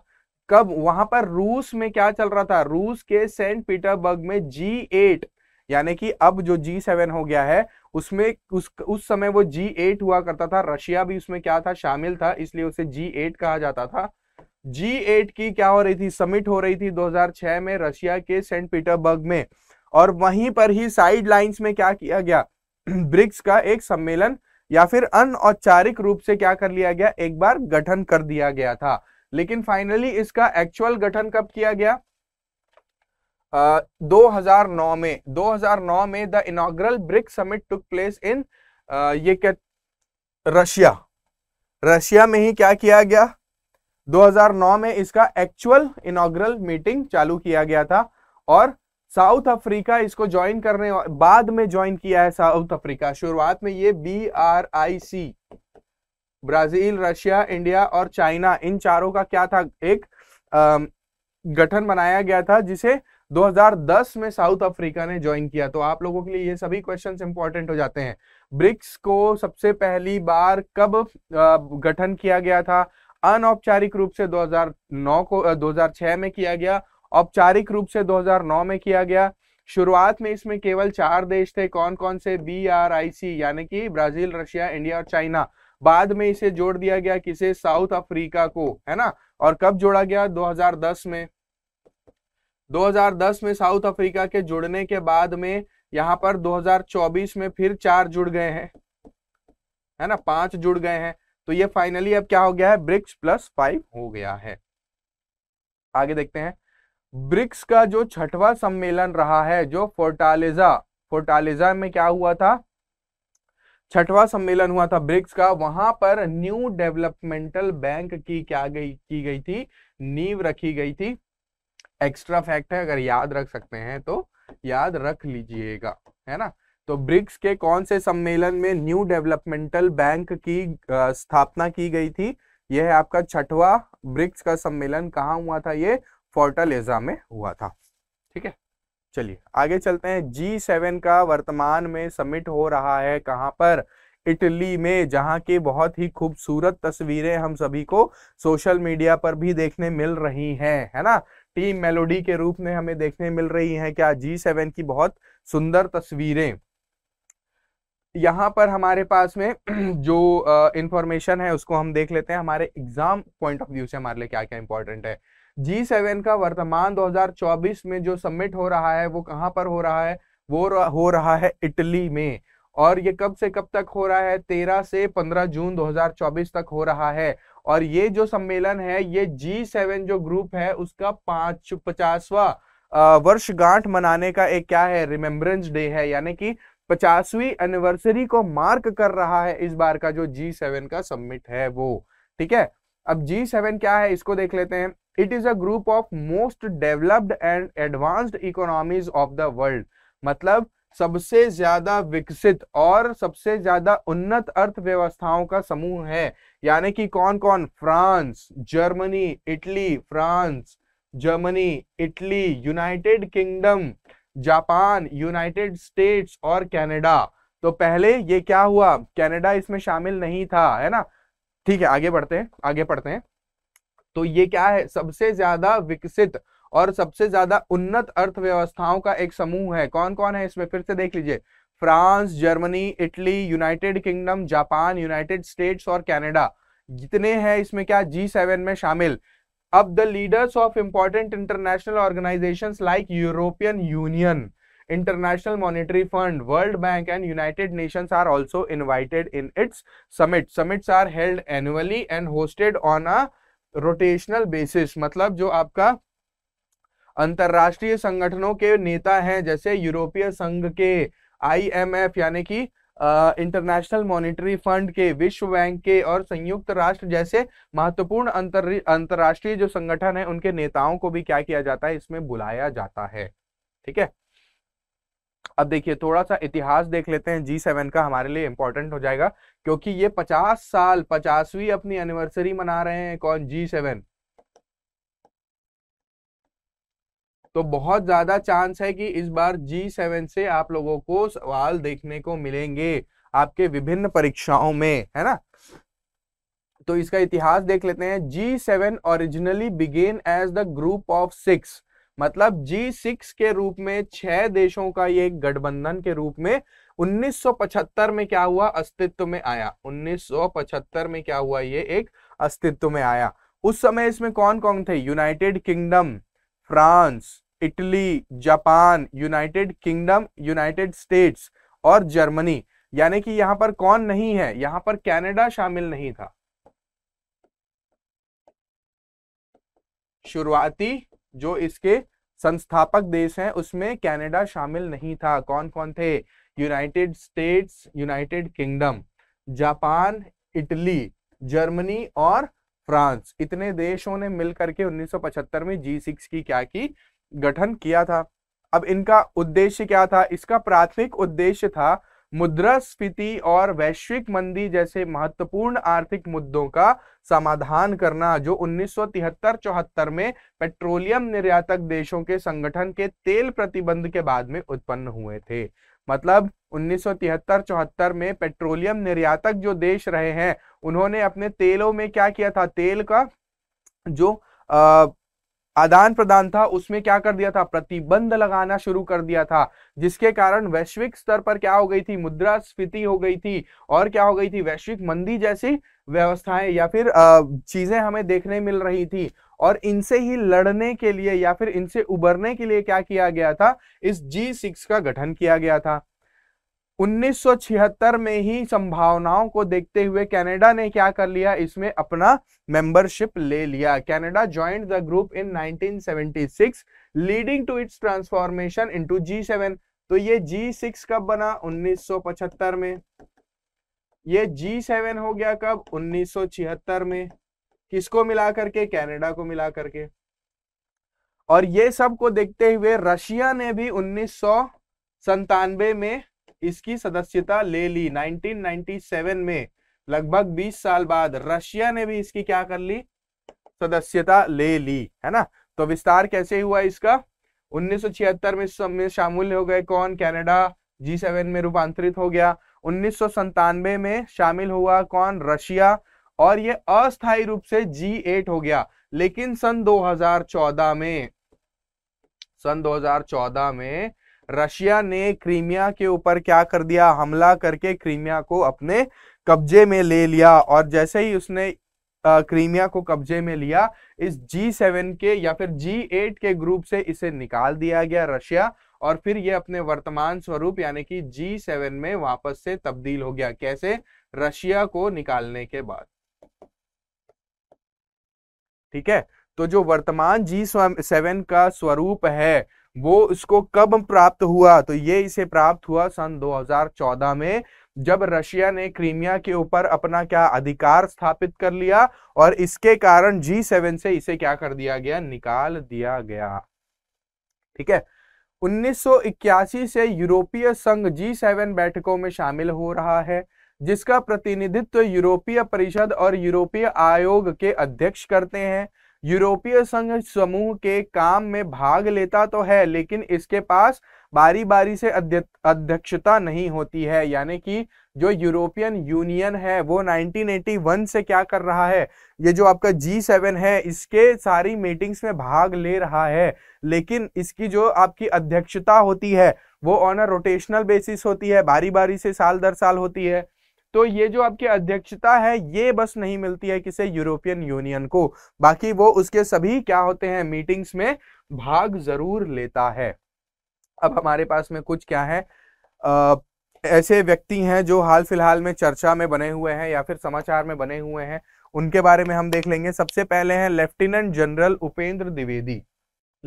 कब वहां पर रूस में क्या चल रहा था रूस के सेंट पीटरबर्ग में जी एट यानी कि अब जो जी सेवन हो गया है उसमें उस उस समय वो जी एट हुआ करता था रशिया भी उसमें क्या था शामिल था इसलिए उसे जी एट कहा जाता था जी एट की क्या हो रही थी समिट हो रही थी 2006 में रशिया के सेंट पीटरबर्ग में और वहीं पर ही साइड लाइन्स में क्या किया गया ब्रिक्स का एक सम्मेलन या फिर अनौपचारिक रूप से क्या कर लिया गया एक बार गठन कर दिया गया था लेकिन फाइनली इसका एक्चुअल गठन कब किया गया Uh, 2009 में 2009 में the inaugural BRICS summit took place in ये रशिया रशिया में ही क्या किया गया 2009 में इसका एक्चुअल इनग्रल मीटिंग चालू किया गया था और साउथ अफ्रीका इसको ज्वाइन करने बाद में ज्वाइन किया है साउथ अफ्रीका शुरुआत में ये B R I C Brazil Russia India और चाइना इन चारों का क्या था एक आ, गठन बनाया गया था जिसे 2010 में साउथ अफ्रीका ने ज्वाइन किया तो आप लोगों के लिए ये सभी क्वेश्चंस इंपॉर्टेंट हो जाते हैं ब्रिक्स को सबसे पहली बार कब गठन किया गया था अनौपचारिक रूप से 2009 को 2006 में किया गया औपचारिक रूप से 2009 में किया गया शुरुआत में इसमें केवल चार देश थे कौन कौन से बी आर आई सी यानी कि ब्राजील रशिया इंडिया और चाइना बाद में इसे जोड़ दिया गया किसे साउथ अफ्रीका को है ना और कब जोड़ा गया 2010 में 2010 में साउथ अफ्रीका के जुड़ने के बाद में यहां पर 2024 में फिर चार जुड़ गए हैं है ना पांच जुड़ गए हैं तो ये फाइनली अब क्या हो गया है ब्रिक्स प्लस फाइव हो गया है आगे देखते हैं ब्रिक्स का जो छठवा सम्मेलन रहा है जो फोर्टालेजा फोर्टालेजा में क्या हुआ था छठवा सम्मेलन हुआ था ब्रिक्स का वहां पर न्यू डेवलपमेंटल बैंक की क्या गई की गई थी नींव रखी गई थी एक्स्ट्रा फैक्ट है अगर याद रख सकते हैं तो याद रख लीजिएगा है ना तो ब्रिक्स के कौन से सम्मेलन में न्यू डेवलपमेंटल बैंक की स्थापना की गई थी यह है आपका छठवा ब्रिक्स का सम्मेलन कहाँ हुआ था यह फोर्टालेजा में हुआ था ठीक है चलिए आगे चलते हैं जी सेवन का वर्तमान में समिट हो रहा है कहाँ पर इटली में जहाँ की बहुत ही खूबसूरत तस्वीरें हम सभी को सोशल मीडिया पर भी देखने मिल रही हैं है ना टीम मेलोडी के रूप में हमें देखने मिल रही हैं क्या जी सेवन की बहुत सुंदर तस्वीरें यहाँ पर हमारे पास में जो इंफॉर्मेशन है उसको हम देख लेते हैं हमारे एग्जाम पॉइंट ऑफ व्यू से हमारे लिए क्या क्या इंपॉर्टेंट है जी सेवन का वर्तमान 2024 में जो समिट हो रहा है वो कहाँ पर हो रहा है वो हो रहा है इटली में और ये कब से कब तक हो रहा है 13 से 15 जून 2024 तक हो रहा है और ये जो सम्मेलन है ये जी सेवन जो ग्रुप है उसका पांच पचासवा वर्षगांठ मनाने का एक क्या है रिमेम्बरेंस डे है यानी कि पचासवीं एनिवर्सरी को मार्क कर रहा है इस बार का जो जी सेवन का सम्मिट है वो ठीक है अब जी सेवन क्या है इसको देख लेते हैं it is a group of most developed and advanced economies of the world मतलब सबसे ज्यादा विकसित और सबसे ज्यादा उन्नत अर्थव्यवस्थाओं का समूह है यानी कि कौन कौन France Germany Italy France Germany Italy United Kingdom Japan United States और कनाडा तो पहले ये क्या हुआ कनाडा इसमें शामिल नहीं था है ना ठीक है आगे बढ़ते हैं आगे पढ़ते हैं तो ये क्या है सबसे ज्यादा विकसित और सबसे ज्यादा उन्नत अर्थव्यवस्थाओं का एक समूह है कौन कौन है इसमें फिर से देख लीजिए France Germany Italy United Kingdom Japan United States और कैनेडा जितने हैं इसमें क्या जी सेवन में शामिल अब the leaders of important international organisation like European Union International Monetary Fund World Bank and United Nation are also invited in its summit summits are held annually and hosted on a rotational basis मतलब जो आपका अंतरराष्ट्रीय संगठनों के नेता हैं जैसे यूरोपीय संघ के आईएमएफ यानी कि इंटरनेशनल मॉनिटरी फंड के विश्व बैंक के और संयुक्त राष्ट्र जैसे महत्वपूर्ण अंतर अंतरराष्ट्रीय जो संगठन है उनके नेताओं को भी क्या किया जाता है इसमें बुलाया जाता है ठीक है अब देखिए थोड़ा सा इतिहास देख लेते हैं जी सेवन का हमारे लिए इंपॉर्टेंट हो जाएगा क्योंकि ये पचास साल पचासवीं अपनी एनिवर्सरी मना रहे हैं कौन जी सेवन तो बहुत ज्यादा चांस है कि इस बार जी सेवन से आप लोगों को सवाल देखने को मिलेंगे आपके विभिन्न परीक्षाओं में है ना तो इसका इतिहास देख लेते हैं G seven originally began as the group of six मतलब जी सिक्स के रूप में छह देशों का ये गठबंधन के रूप में 1975 में क्या हुआ अस्तित्व में आया 1975 में क्या हुआ ये एक अस्तित्व में आया उस समय इसमें कौन कौन थे United Kingdom France Italy Japan United Kingdom United States और जर्मनी यानी कि यहां पर कौन नहीं है यहां पर कनाडा शामिल नहीं था शुरुआती जो इसके संस्थापक देश हैं उसमें कनाडा शामिल नहीं था कौन कौन थे United States United Kingdom Japan Italy Germany और फ्रांस इतने देशों ने मिलकर के 1975 में जी सिक्स की क्या की गठन किया था अब इनका उद्देश्य क्या था इसका प्राथमिक उद्देश्य था मुद्रा स्फीति और वैश्विक मंदी जैसे महत्वपूर्ण आर्थिक मुद्दों का समाधान करना जो 1973-74 में पेट्रोलियम निर्यातक देशों के संगठन के तेल प्रतिबंध के बाद में उत्पन्न हुए थे मतलब 1973-74 में पेट्रोलियम निर्यातक जो देश रहे हैं उन्होंने अपने तेलों में क्या किया था तेल का जो अः आदान प्रदान था उसमें क्या कर दिया था प्रतिबंध लगाना शुरू कर दिया था जिसके कारण वैश्विक स्तर पर क्या हो गई थी मुद्रा स्फीति हो गई थी और क्या हो गई थी वैश्विक मंदी जैसी व्यवस्थाएं या फिर चीजें हमें देखने मिल रही थी और इनसे ही लड़ने के लिए या फिर इनसे उबरने के लिए क्या किया गया था इस जी सिक्स का गठन किया गया था 1976 में ही संभावनाओं को देखते हुए कनाडा ने क्या कर लिया इसमें अपना मेंबरशिप ले लिया Canada joined the group in 1976 leading to its transformation into seven तो ये जी सिक्स कब बना 1975 में ये जी सेवन हो गया कब 1976 में किसको मिला करके कनाडा को मिला करके और ये सब को देखते हुए रशिया ने भी उन्नीस में इसकी सदस्यता ले ली 1997 में लगभग 20 साल बाद रशिया ने भी इसकी क्या कर ली सदस्यता ले ली है ना तो विस्तार कैसे हुआ इसका 1976 में में शामिल हो गए कौन कनाडा जी सेवन में रूपांतरित हो गया उन्नीस में शामिल हुआ कौन रशिया और ये अस्थाई रूप से जी एट हो गया लेकिन सन 2014 में सन 2014 में रशिया ने क्रीमिया के ऊपर क्या कर दिया हमला करके क्रीमिया को अपने कब्जे में ले लिया और जैसे ही उसने क्रीमिया को कब्जे में लिया इस जी सेवन के या फिर जी एट के ग्रुप से इसे निकाल दिया गया रशिया और फिर ये अपने वर्तमान स्वरूप यानी कि जी सेवन में वापस से तब्दील हो गया कैसे रशिया को निकालने के बाद ठीक है तो जो वर्तमान जी सेवन का स्वरूप है वो इसको कब प्राप्त हुआ तो ये इसे प्राप्त हुआ सन 2014 में जब रशिया ने क्रीमिया के ऊपर अपना क्या अधिकार स्थापित कर लिया और इसके कारण जी सेवन से इसे क्या कर दिया गया निकाल दिया गया ठीक है 1981 से यूरोपीय संघ जी सेवन बैठकों में शामिल हो रहा है जिसका प्रतिनिधित्व यूरोपीय परिषद और यूरोपीय आयोग के अध्यक्ष करते हैं यूरोपीय संघ समूह के काम में भाग लेता तो है लेकिन इसके पास बारी बारी से अध्यक्षता नहीं होती है यानी कि जो यूरोपियन यूनियन है वो 1981 से क्या कर रहा है ये जो आपका जी सेवन है इसके सारी मीटिंग्स में भाग ले रहा है लेकिन इसकी जो आपकी अध्यक्षता होती है वो ऑन अ रोटेशनल बेसिस होती है बारी बारी से साल दर साल होती है तो ये जो आपकी अध्यक्षता है ये बस नहीं मिलती है किसे यूरोपियन यूनियन को बाकी वो उसके सभी क्या होते हैं मीटिंग्स में भाग जरूर लेता है अब हमारे पास में कुछ क्या है आ, ऐसे व्यक्ति हैं जो हाल फिलहाल में चर्चा में बने हुए हैं या फिर समाचार में बने हुए हैं उनके बारे में हम देख लेंगे सबसे पहले हैं lieutenant general Upendra Dwivedi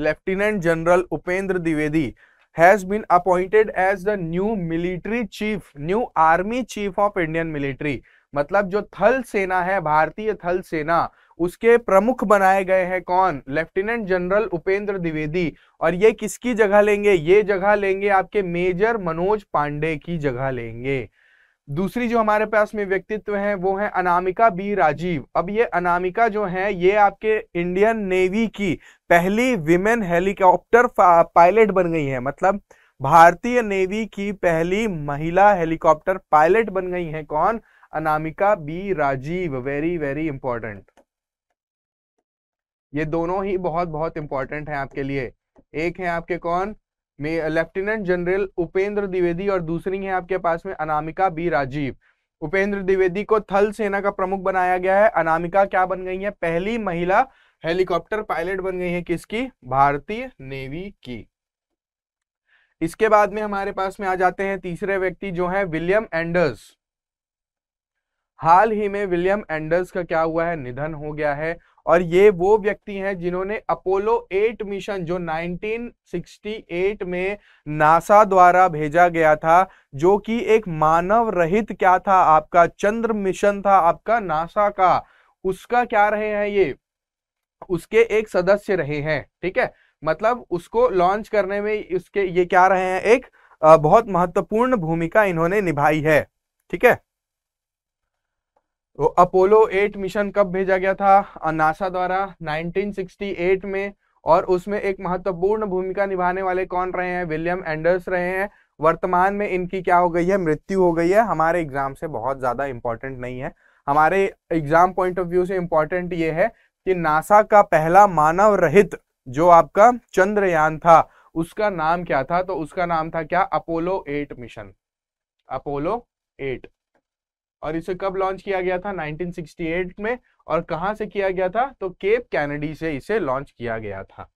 lieutenant general Upendra Dwivedi has been appointed as the new military chief new army chief of Indian military मतलब जो थल सेना है भारतीय थल सेना उसके प्रमुख बनाए गए हैं कौन लेफ्टिनेंट जनरल उपेंद्र द्विवेदी और ये किसकी जगह लेंगे ये जगह लेंगे आपके मेजर मनोज पांडे की जगह लेंगे दूसरी जो हमारे पास में व्यक्तित्व है वो है अनामिका बी राजीव अब ये अनामिका जो है ये आपके इंडियन नेवी की पहली विमेन हेलीकॉप्टर पायलट बन गई है मतलब भारतीय नेवी की पहली महिला हेलीकॉप्टर पायलट बन गई है कौन Anamika B Rajeev very very important ये दोनों ही बहुत बहुत इंपॉर्टेंट है आपके लिए एक है आपके कौन लेफ्टिनेंट जनरल उपेंद्र द्विवेदी और दूसरी है आपके पास में अनामिका बी राजीव उपेंद्र द्विवेदी को थल सेना का प्रमुख बनाया गया है अनामिका क्या बन गई है पहली महिला हेलीकॉप्टर पायलट बन गई है किसकी भारतीय नेवी की इसके बाद में हमारे पास में आ जाते हैं तीसरे व्यक्ति जो है विलियम एंडर्स हाल ही में विलियम एंडर्स का क्या हुआ है निधन हो गया है और ये वो व्यक्ति हैं जिन्होंने अपोलो 8 मिशन जो 1968 में नासा द्वारा भेजा गया था जो कि एक मानव रहित क्या था आपका चंद्र मिशन था आपका नासा का उसका क्या रहे हैं ये उसके एक सदस्य रहे हैं ठीक है मतलब उसको लॉन्च करने में उसके ये क्या रहे हैं एक बहुत महत्वपूर्ण भूमिका इन्होंने निभाई है ठीक है तो अपोलो 8 मिशन कब भेजा गया था नासा द्वारा 1968 में और उसमें एक महत्वपूर्ण भूमिका निभाने वाले कौन रहे हैं विलियम एंडर्स रहे हैं वर्तमान में इनकी क्या हो गई है मृत्यु हो गई है हमारे एग्जाम से बहुत ज़्यादा इंपॉर्टेंट नहीं है हमारे एग्जाम पॉइंट ऑफ व्यू से इंपॉर्टेंट ये है कि नासा का पहला मानव रहित जो आपका चंद्रयान था उसका नाम क्या था तो उसका नाम था क्या Apollo eight mission Apollo eight और इसे कब लॉन्च किया गया था 1968 में और कहा से किया गया था तो केप कैनेडी से इसे लॉन्च किया गया था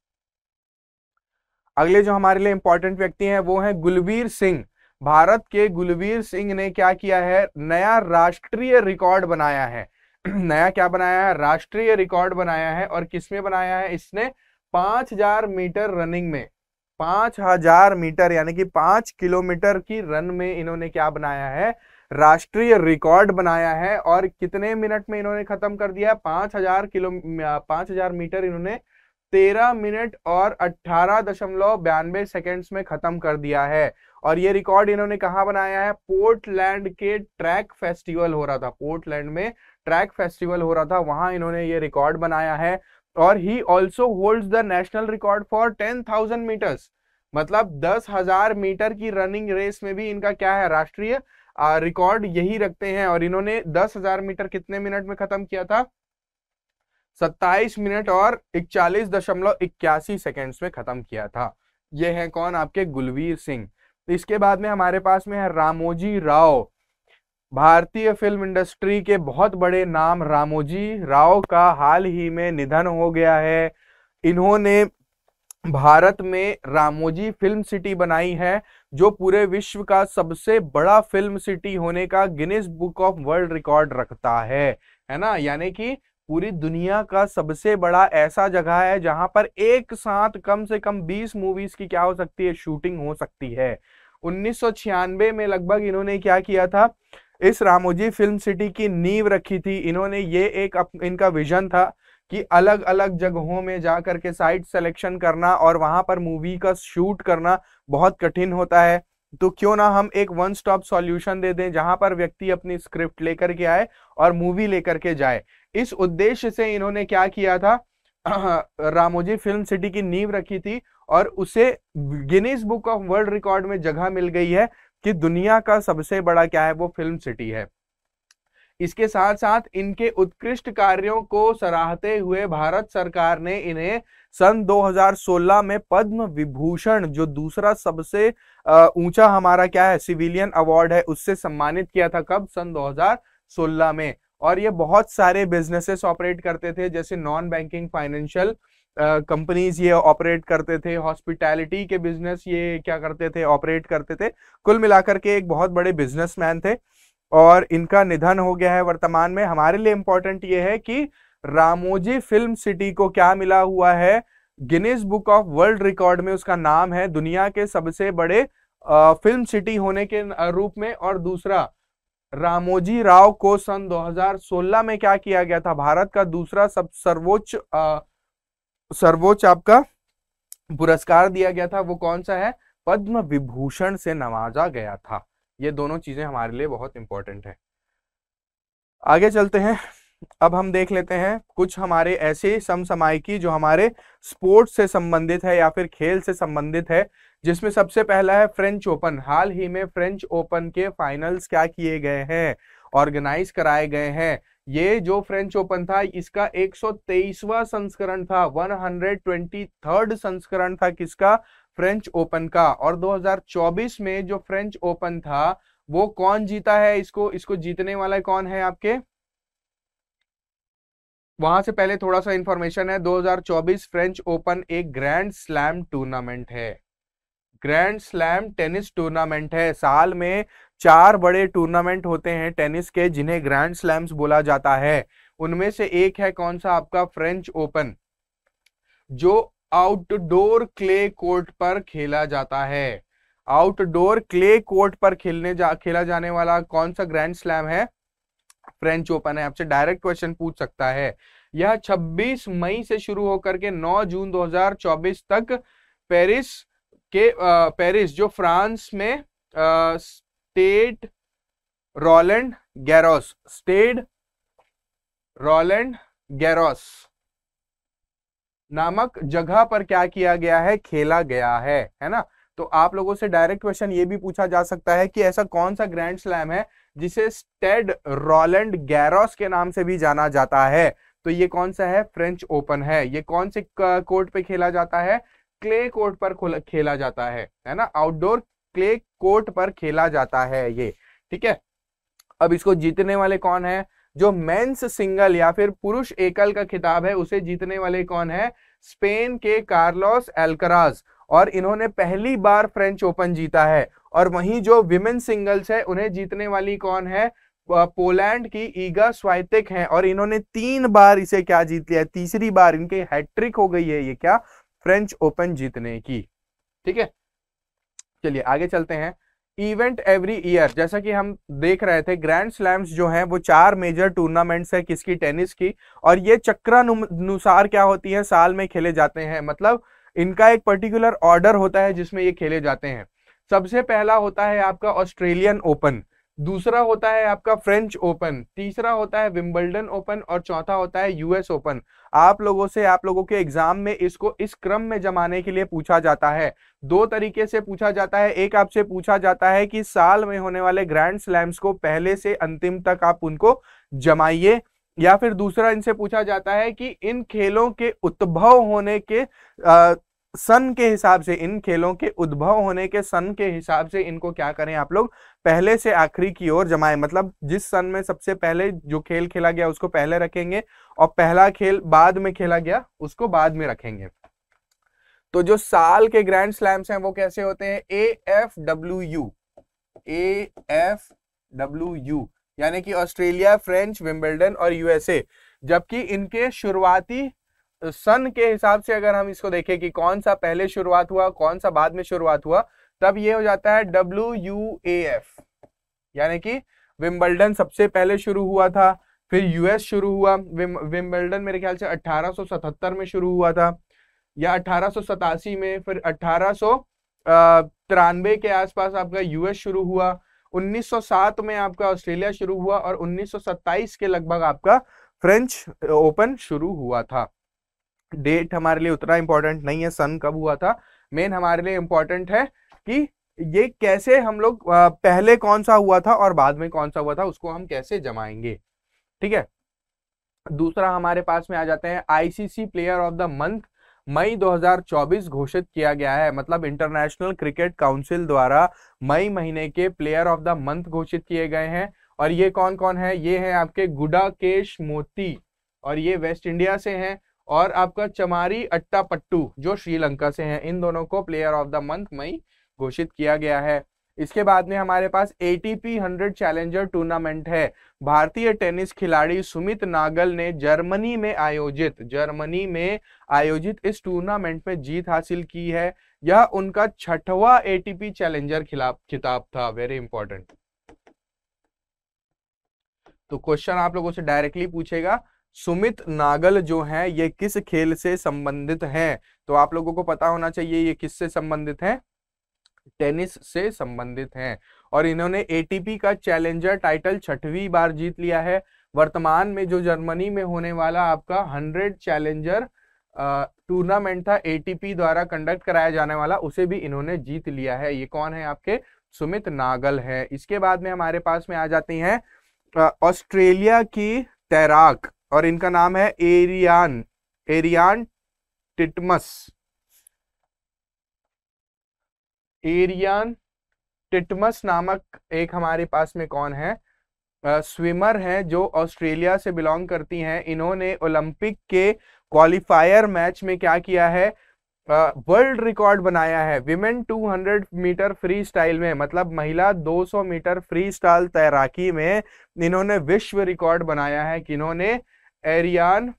अगले जो हमारे लिए इंपॉर्टेंट व्यक्ति हैं वो हैं गुलवीर सिंह भारत के गुलवीर सिंह ने क्या किया है नया राष्ट्रीय रिकॉर्ड बनाया है नया क्या बनाया है राष्ट्रीय रिकॉर्ड बनाया है और किसमें बनाया है इसने पांच मीटर रनिंग में पांच हजार मीटर यानी कि पांच किलोमीटर की रन में इन्होंने क्या बनाया है राष्ट्रीय रिकॉर्ड बनाया है और कितने मिनट में इन्होंने खत्म कर दिया पांच हजार किलो पांच हजार मीटर इन्होंने तेरह मिनट और अट्ठारह दशमलव बयानबे सेकेंड्स में खत्म कर दिया है और ये रिकॉर्ड इन्होंने कहा बनाया है पोर्टलैंड के ट्रैक फेस्टिवल हो रहा था पोर्टलैंड में ट्रैक फेस्टिवल हो रहा था वहां इन्होंने ये रिकॉर्ड बनाया है और he also hold the national record for ten thousand metres मतलब दस हजार मीटर की रनिंग रेस में भी इनका क्या है राष्ट्रीय रिकॉर्ड यही रखते हैं और इन्होंने दस हजार मीटर कितने मिनट में खत्म किया था सत्ताईस मिनट और इकचालीस दशमलव इक्यासी सेकेंड्स में खत्म किया था ये है कौन आपके गुलवीर सिंह इसके बाद में हमारे पास में है रामोजी राव भारतीय फिल्म इंडस्ट्री के बहुत बड़े नाम रामोजी राव का हाल ही में निधन हो गया है इन्होंने भारत में रामोजी फिल्म सिटी बनाई है जो पूरे विश्व का सबसे बड़ा फिल्म सिटी होने का Guinness Book of World Record रखता है है ना यानी कि पूरी दुनिया का सबसे बड़ा ऐसा जगह है जहां पर एक साथ कम से कम 20 मूवीज की क्या हो सकती है शूटिंग हो सकती है उन्नीस में लगभग इन्होंने क्या किया था इस रामोजी फिल्म सिटी की नींव रखी थी इन्होंने ये एक अप, इनका विजन था कि अलग अलग जगहों में जा करके साइट सेलेक्शन करना और वहां पर मूवी का शूट करना बहुत कठिन होता है तो क्यों ना हम एक वन स्टॉप सॉल्यूशन दे दें जहां पर व्यक्ति अपनी स्क्रिप्ट लेकर के आए और मूवी लेकर के जाए इस उद्देश्य से इन्होंने क्या किया था रामोजी फिल्म सिटी की नींव रखी थी और उसे Guinness Book of World Record में जगह मिल गई है कि दुनिया का सबसे बड़ा क्या है वो फिल्म सिटी है इसके साथ साथ इनके उत्कृष्ट कार्यों को सराहते हुए भारत सरकार ने इन्हें सन 2016 में पद्म विभूषण जो दूसरा सबसे ऊंचा हमारा क्या है सिविलियन अवार्ड है उससे सम्मानित किया था कब सन 2016 में और ये बहुत सारे बिजनेसेस ऑपरेट करते थे जैसे नॉन बैंकिंग फाइनेंशियल कंपनीज ये ऑपरेट करते थे हॉस्पिटैलिटी के बिजनेस ये क्या करते थे ऑपरेट करते थे कुल मिलाकर के एक बहुत बड़े बिजनेसमैन थे और इनका निधन हो गया है वर्तमान में हमारे लिए इम्पोर्टेंट ये है कि रामोजी फिल्म सिटी को क्या मिला हुआ है Guinness Book of World Record में उसका नाम है दुनिया के सबसे बड़े आ, फिल्म सिटी होने के रूप में और दूसरा रामोजी राव को सन 2016 में क्या किया गया था भारत का दूसरा सब सर्वोच्च सर्वोच्च आपका पुरस्कार दिया गया था वो कौन सा है पद्म विभूषण से नवाजा गया था ये दोनों चीज़ें हमारे लिए बहुत इंपॉर्टेंट है आगे चलते हैं अब हम देख लेते हैं कुछ हमारे ऐसे समसामयिकी जो हमारे स्पोर्ट्स से संबंधित है या फिर खेल से संबंधित है जिसमें सबसे पहला है फ्रेंच ओपन हाल ही में फ्रेंच ओपन के फाइनल्स क्या किए गए हैं ऑर्गेनाइज कराए गए हैं ये जो फ्रेंच ओपन था इसका 123वां संस्करण था 123वां संस्करण था किसका फ्रेंच ओपन का और 2024 में जो फ्रेंच ओपन था वो कौन जीता है इसको इसको जीतने वाला कौन है आपके वहां से पहले थोड़ा सा इंफॉर्मेशन है 2024 फ्रेंच ओपन एक ग्रैंड स्लैम टूर्नामेंट है ग्रैंड स्लैम टेनिस टूर्नामेंट है साल में चार बड़े टूर्नामेंट होते हैं टेनिस के जिन्हें ग्रैंड स्लैम्स बोला जाता है उनमें से एक है कौन सा आपका फ्रेंच ओपन जो आउटडोर क्ले कोर्ट पर खेला जाता है आउटडोर क्ले कोर्ट पर खेलने जा खेला जाने वाला कौन सा ग्रैंड स्लैम है फ्रेंच ओपन है आपसे डायरेक्ट क्वेश्चन पूछ सकता है यह 26 मई से शुरू होकर के 9 जून 2024 तक पेरिस के पेरिस जो फ्रांस में state Roland Garros Stade Roland Garros नामक जगह पर क्या किया गया है खेला गया है है ना तो आप लोगों से डायरेक्ट क्वेश्चन ये भी पूछा जा सकता है कि ऐसा कौन सा ग्रैंड स्लैम है जिसे स्टेड रोलैंड गैरोस के नाम से भी जाना जाता है तो ये कौन सा है फ्रेंच ओपन है ये कौन से कोर्ट पे खेला जाता है क्ले कोर्ट पर खेला जाता है है ना आउटडोर क्ले कोर्ट पर खेला जाता है ये ठीक है अब इसको जीतने वाले कौन है जो मेंस सिंगल या फिर पुरुष एकल का खिताब है उसे जीतने वाले कौन है स्पेन के कार्लोस एल्कराज और इन्होंने पहली बार फ्रेंच ओपन जीता है और वहीं जो विमेन सिंगल्स है उन्हें जीतने वाली कौन है पोलैंड की ईगा स्वाइतिक हैं और इन्होंने तीन बार इसे क्या जीत लिया तीसरी बार इनके हैट्रिक हो गई है ये क्या फ्रेंच ओपन जीतने की ठीक है चलिए आगे चलते हैं इवेंट एवरी ईयर जैसा कि हम देख रहे थे ग्रैंड स्लैम्स जो हैं वो चार मेजर टूर्नामेंट्स है किसकी टेनिस की और ये चक्रानुसार क्या होती है साल में खेले जाते हैं मतलब इनका एक पर्टिकुलर ऑर्डर होता है जिसमें ये खेले जाते हैं सबसे पहला होता है आपका ऑस्ट्रेलियन ओपन दूसरा होता है आपका फ्रेंच ओपन तीसरा होता है विम्बल्डन ओपन और चौथा होता है यूएस ओपन आप लोगों से आप लोगों के एग्जाम में इसको इस क्रम में जमाने के लिए पूछा जाता है दो तरीके से पूछा जाता है एक आपसे पूछा जाता है कि साल में होने वाले ग्रैंड स्लैम्स को पहले से अंतिम तक आप उनको जमाइए या फिर दूसरा इनसे पूछा जाता है कि इन खेलों के उद्भव होने के आ, सन के हिसाब से इन खेलों के उद्भव होने के सन के हिसाब से इनको क्या करें आप लोग पहले से आखिरी की ओर जमाए मतलब जिस सन में सबसे पहले जो खेल खेला गया उसको पहले रखेंगे और पहला खेल बाद में खेला गया उसको बाद में रखेंगे तो जो साल के ग्रैंड स्लैम्स हैं वो कैसे होते हैं A F W U A F W U यानी कि ऑस्ट्रेलिया फ्रेंच विम्बल्डन और यूएसए जबकि इनके शुरुआती सन के हिसाब से अगर हम इसको देखें कि कौन सा पहले शुरुआत हुआ कौन सा बाद में शुरुआत हुआ तब ये हो जाता है डब्ल्यू यू ए एफ यानी कि विम्बल्डन सबसे पहले शुरू हुआ था फिर यूएस शुरू हुआ विम्बल्डन मेरे ख्याल से 1877 में शुरू हुआ था या अठारह में फिर अठारह तिरानवे के आसपास आपका यूएस शुरू हुआ 1907 में आपका ऑस्ट्रेलिया शुरू हुआ और 1927 के लगभग आपका फ्रेंच ओपन शुरू हुआ था डेट हमारे लिए उतना इंपॉर्टेंट नहीं है सन कब हुआ था मेन हमारे लिए इम्पोर्टेंट है कि ये कैसे हम लोग पहले कौन सा हुआ था और बाद में कौन सा हुआ था उसको हम कैसे जमाएंगे ठीक है दूसरा हमारे पास में आ जाते हैं ICC player of the month मई 2024 घोषित किया गया है मतलब इंटरनेशनल क्रिकेट काउंसिल द्वारा मई महीने के प्लेयर ऑफ द मंथ घोषित किए गए हैं और ये कौन कौन है ये है आपके गुडाकेश मोती और ये वेस्ट इंडिया से हैं और आपका चमारी अट्टा पट्टू जो श्रीलंका से हैं इन दोनों को प्लेयर ऑफ द मंथ मई घोषित किया गया है इसके बाद में हमारे पास एटीपी हंड्रेड चैलेंजर टूर्नामेंट है भारतीय टेनिस खिलाड़ी सुमित नागल ने जर्मनी में आयोजित जर्मनी में आयोजित इस टूर्नामेंट में जीत हासिल की है यह उनका छठवा एटीपी चैलेंजर खिलाफ खिताब था वेरी इंपॉर्टेंट तो क्वेश्चन आप लोगों से डायरेक्टली पूछेगा सुमित नागल जो हैं ये किस खेल से संबंधित हैं तो आप लोगों को पता होना चाहिए ये किससे संबंधित हैं टेनिस से संबंधित हैं और इन्होंने एटीपी का चैलेंजर टाइटल छठवीं बार जीत लिया है वर्तमान में जो जर्मनी में होने वाला आपका हंड्रेड चैलेंजर टूर्नामेंट था एटीपी द्वारा कंडक्ट कराया जाने वाला उसे भी इन्होंने जीत लिया है ये कौन है आपके सुमित नागल है इसके बाद में हमारे पास में आ जाती हैं ऑस्ट्रेलिया की तैराक और इनका नाम है एरियान एरियान टिटमस एरियान टिटमस नामक एक हमारे पास में कौन है स्विमर है जो ऑस्ट्रेलिया से बिलोंग करती हैं इन्होंने ओलंपिक के क्वालिफायर मैच में क्या किया है वर्ल्ड uh, रिकॉर्ड बनाया है विमेन 200 मीटर फ्री स्टाइल में मतलब महिला 200 मीटर फ्री स्टाइल तैराकी में इन्होंने विश्व रिकॉर्ड बनाया है कि इन्होंने एरियान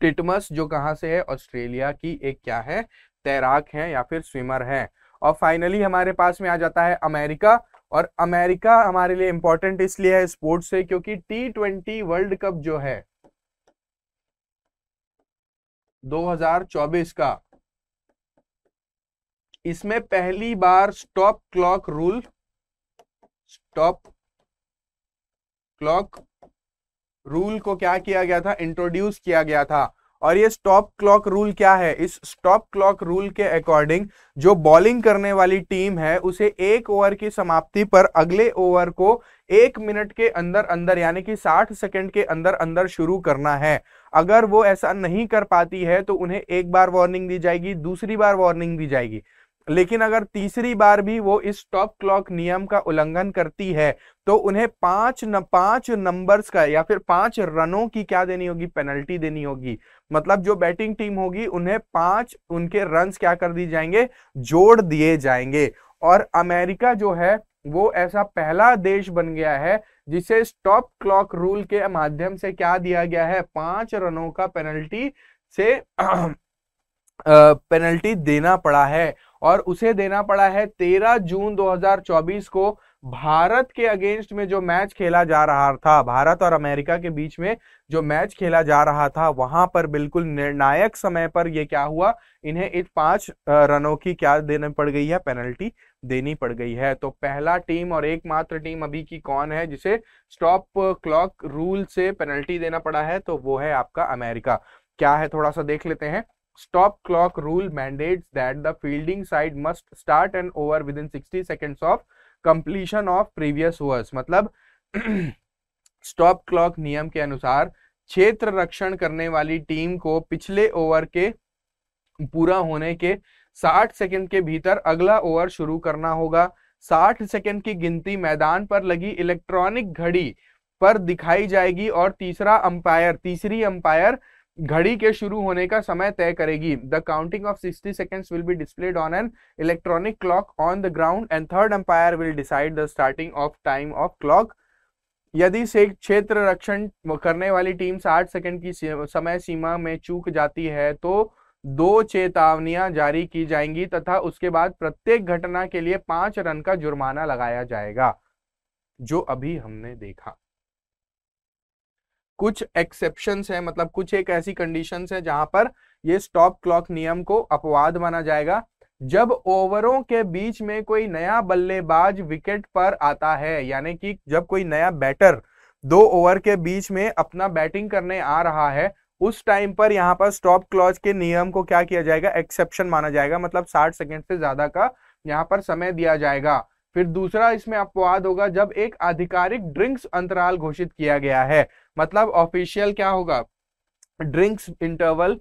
टिटमस जो कहाँ से है ऑस्ट्रेलिया की एक क्या है तैराक है या फिर स्विमर है और फाइनली हमारे पास में आ जाता है अमेरिका और अमेरिका हमारे लिए इंपॉर्टेंट इसलिए है स्पोर्ट्स से क्योंकि टी ट्वेंटी वर्ल्ड कप जो है 2024 का इसमें पहली बार stop clock rule stop clock rule को क्या किया गया था इंट्रोड्यूस किया गया था और ये स्टॉप क्लॉक रूल क्या है इस स्टॉप क्लॉक रूल के अकॉर्डिंग जो बॉलिंग करने वाली टीम है उसे एक ओवर की समाप्ति पर अगले ओवर को एक मिनट के अंदर अंदर यानी कि 60 सेकंड के अंदर अंदर शुरू करना है अगर वो ऐसा नहीं कर पाती है तो उन्हें एक बार वार्निंग दी जाएगी दूसरी बार वार्निंग दी जाएगी लेकिन अगर तीसरी बार भी वो इस स्टॉप क्लॉक नियम का उल्लंघन करती है तो उन्हें पांच न पांच नंबर्स का या फिर पांच रनों की क्या देनी होगी पेनल्टी देनी होगी मतलब जो बैटिंग टीम होगी उन्हें पांच उनके रन क्या कर दिए जाएंगे जोड़ दिए जाएंगे और अमेरिका जो है वो ऐसा पहला देश बन गया है जिसे स्टॉप क्लॉक रूल के माध्यम से क्या दिया गया है पांच रनों का पेनल्टी से पेनल्टी देना पड़ा है और उसे देना पड़ा है 13 जून 2024 को भारत के अगेंस्ट में जो मैच खेला जा रहा था भारत और अमेरिका के बीच में जो मैच खेला जा रहा था वहां पर बिल्कुल निर्णायक समय पर यह क्या हुआ इन्हें इस पांच रनों की क्या देनी पड़ गई है पेनल्टी देनी पड़ गई है तो पहला टीम और एकमात्र टीम अभी की कौन है जिसे स्टॉप क्लॉक रूल से पेनल्टी देना पड़ा है तो वो है आपका अमेरिका क्या है थोड़ा सा देख लेते हैं stop clock rule mandates that the fielding side must start an over within 60 seconds of completion of previous overs मतलब stop clock नियम के अनुसार क्षेत्र रक्षण करने वाली टीम को पिछले ओवर के पूरा होने के 60 सेकेंड के भीतर अगला ओवर शुरू करना होगा 60 सेकेंड की गिनती मैदान पर लगी इलेक्ट्रॉनिक घड़ी पर दिखाई जाएगी और तीसरा अंपायर तीसरी अंपायर घड़ी के शुरू होने का समय तय करेगी the counting of sixty seconds will be displayed on an electronic clock on the ground and third umpire will decide the starting of time of clock यदि से क्षेत्र रक्षण करने वाली टीम 60 सेकंड की समय सीमा में चूक जाती है तो दो चेतावनियां जारी की जाएंगी तथा उसके बाद प्रत्येक घटना के लिए पांच रन का जुर्माना लगाया जाएगा जो अभी हमने देखा कुछ एक्सेप्शन है मतलब कुछ एक ऐसी कंडीशन है जहां पर ये स्टॉप क्लॉक नियम को अपवाद माना जाएगा जब ओवरों के बीच में कोई नया बल्लेबाज विकेट पर आता है यानी कि जब कोई नया बैटर दो ओवर के बीच में अपना बैटिंग करने आ रहा है उस टाइम पर यहाँ पर स्टॉप क्लॉज के नियम को क्या किया जाएगा एक्सेप्शन माना जाएगा मतलब 60 सेकंड से ज्यादा का यहाँ पर समय दिया जाएगा फिर दूसरा इसमें अपवाद होगा जब एक आधिकारिक ड्रिंक्स अंतराल घोषित किया गया है मतलब ऑफिशियल क्या होगा ड्रिंक्स इंटरवल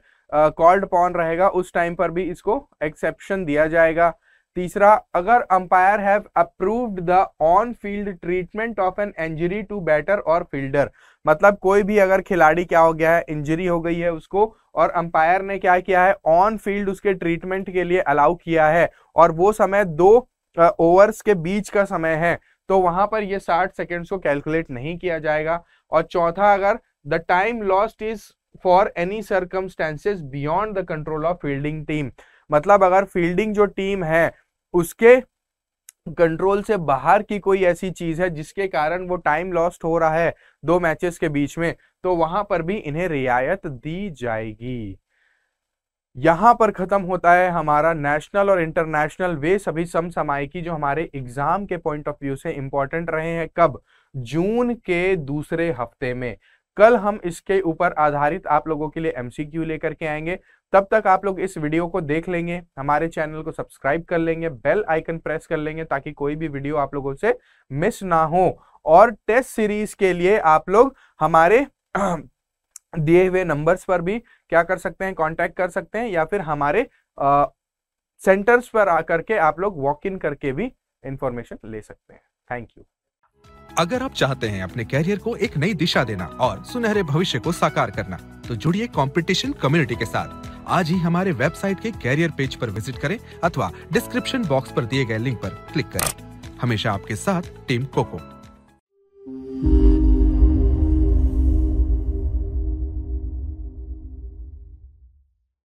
कॉल्ड पॉन रहेगा उस टाइम पर भी इसको एक्सेप्शन दिया जाएगा तीसरा अगर umpire have approved the on field treatment of an injury to batter और फील्डर मतलब कोई भी अगर खिलाड़ी क्या हो गया है इंजरी हो गई है उसको और अंपायर ने क्या किया है ऑन फील्ड उसके ट्रीटमेंट के लिए अलाउ किया है और वो समय दो ओवर्स के बीच का समय है तो वहां पर ये 60 सेकेंड्स को कैलकुलेट नहीं किया जाएगा और चौथा अगर the time lost is for any circumstances beyond the control of fielding team मतलब अगर फील्डिंग जो टीम है उसके कंट्रोल से बाहर की कोई ऐसी चीज है जिसके कारण वो टाइम लॉस्ट हो रहा है दो मैचेस के बीच में तो वहां पर भी इन्हें रियायत दी जाएगी यहां पर ख़त्म होता है हमारा नेशनल और इंटरनेशनल वे सभी की जो हमारे एग्ज़ाम के पॉइंट ऑफ व्यू से इम्पॉर्टेंट रहे हैं कब जून के दूसरे हफ्ते में कल हम इसके ऊपर आधारित आप लोगों के लिए एमसीक्यू लेकर के आएंगे तब तक आप लोग इस वीडियो को देख लेंगे हमारे चैनल को सब्सक्राइब कर लेंगे बेल आइकन प्रेस कर लेंगे ताकि कोई भी वीडियो आप लोगों से मिस ना हो और टेस्ट सीरीज के लिए आप लोग हमारे दिए हुए नंबर्स पर भी क्या कर सकते हैं कांटेक्ट कर सकते हैं या फिर हमारे आ, सेंटर्स पर आकर के आप लोग वॉक इन करके भी इंफॉर्मेशन ले सकते हैं थैंक यू अगर आप चाहते हैं अपने कैरियर को एक नई दिशा देना और सुनहरे भविष्य को साकार करना तो जुड़िए कंपटीशन कम्युनिटी के साथ आज ही हमारे वेबसाइट के कैरियर पेज पर विजिट करें अथवा डिस्क्रिप्शन बॉक्स पर दिए गए लिंक पर क्लिक करें हमेशा आपके साथ टीम कोको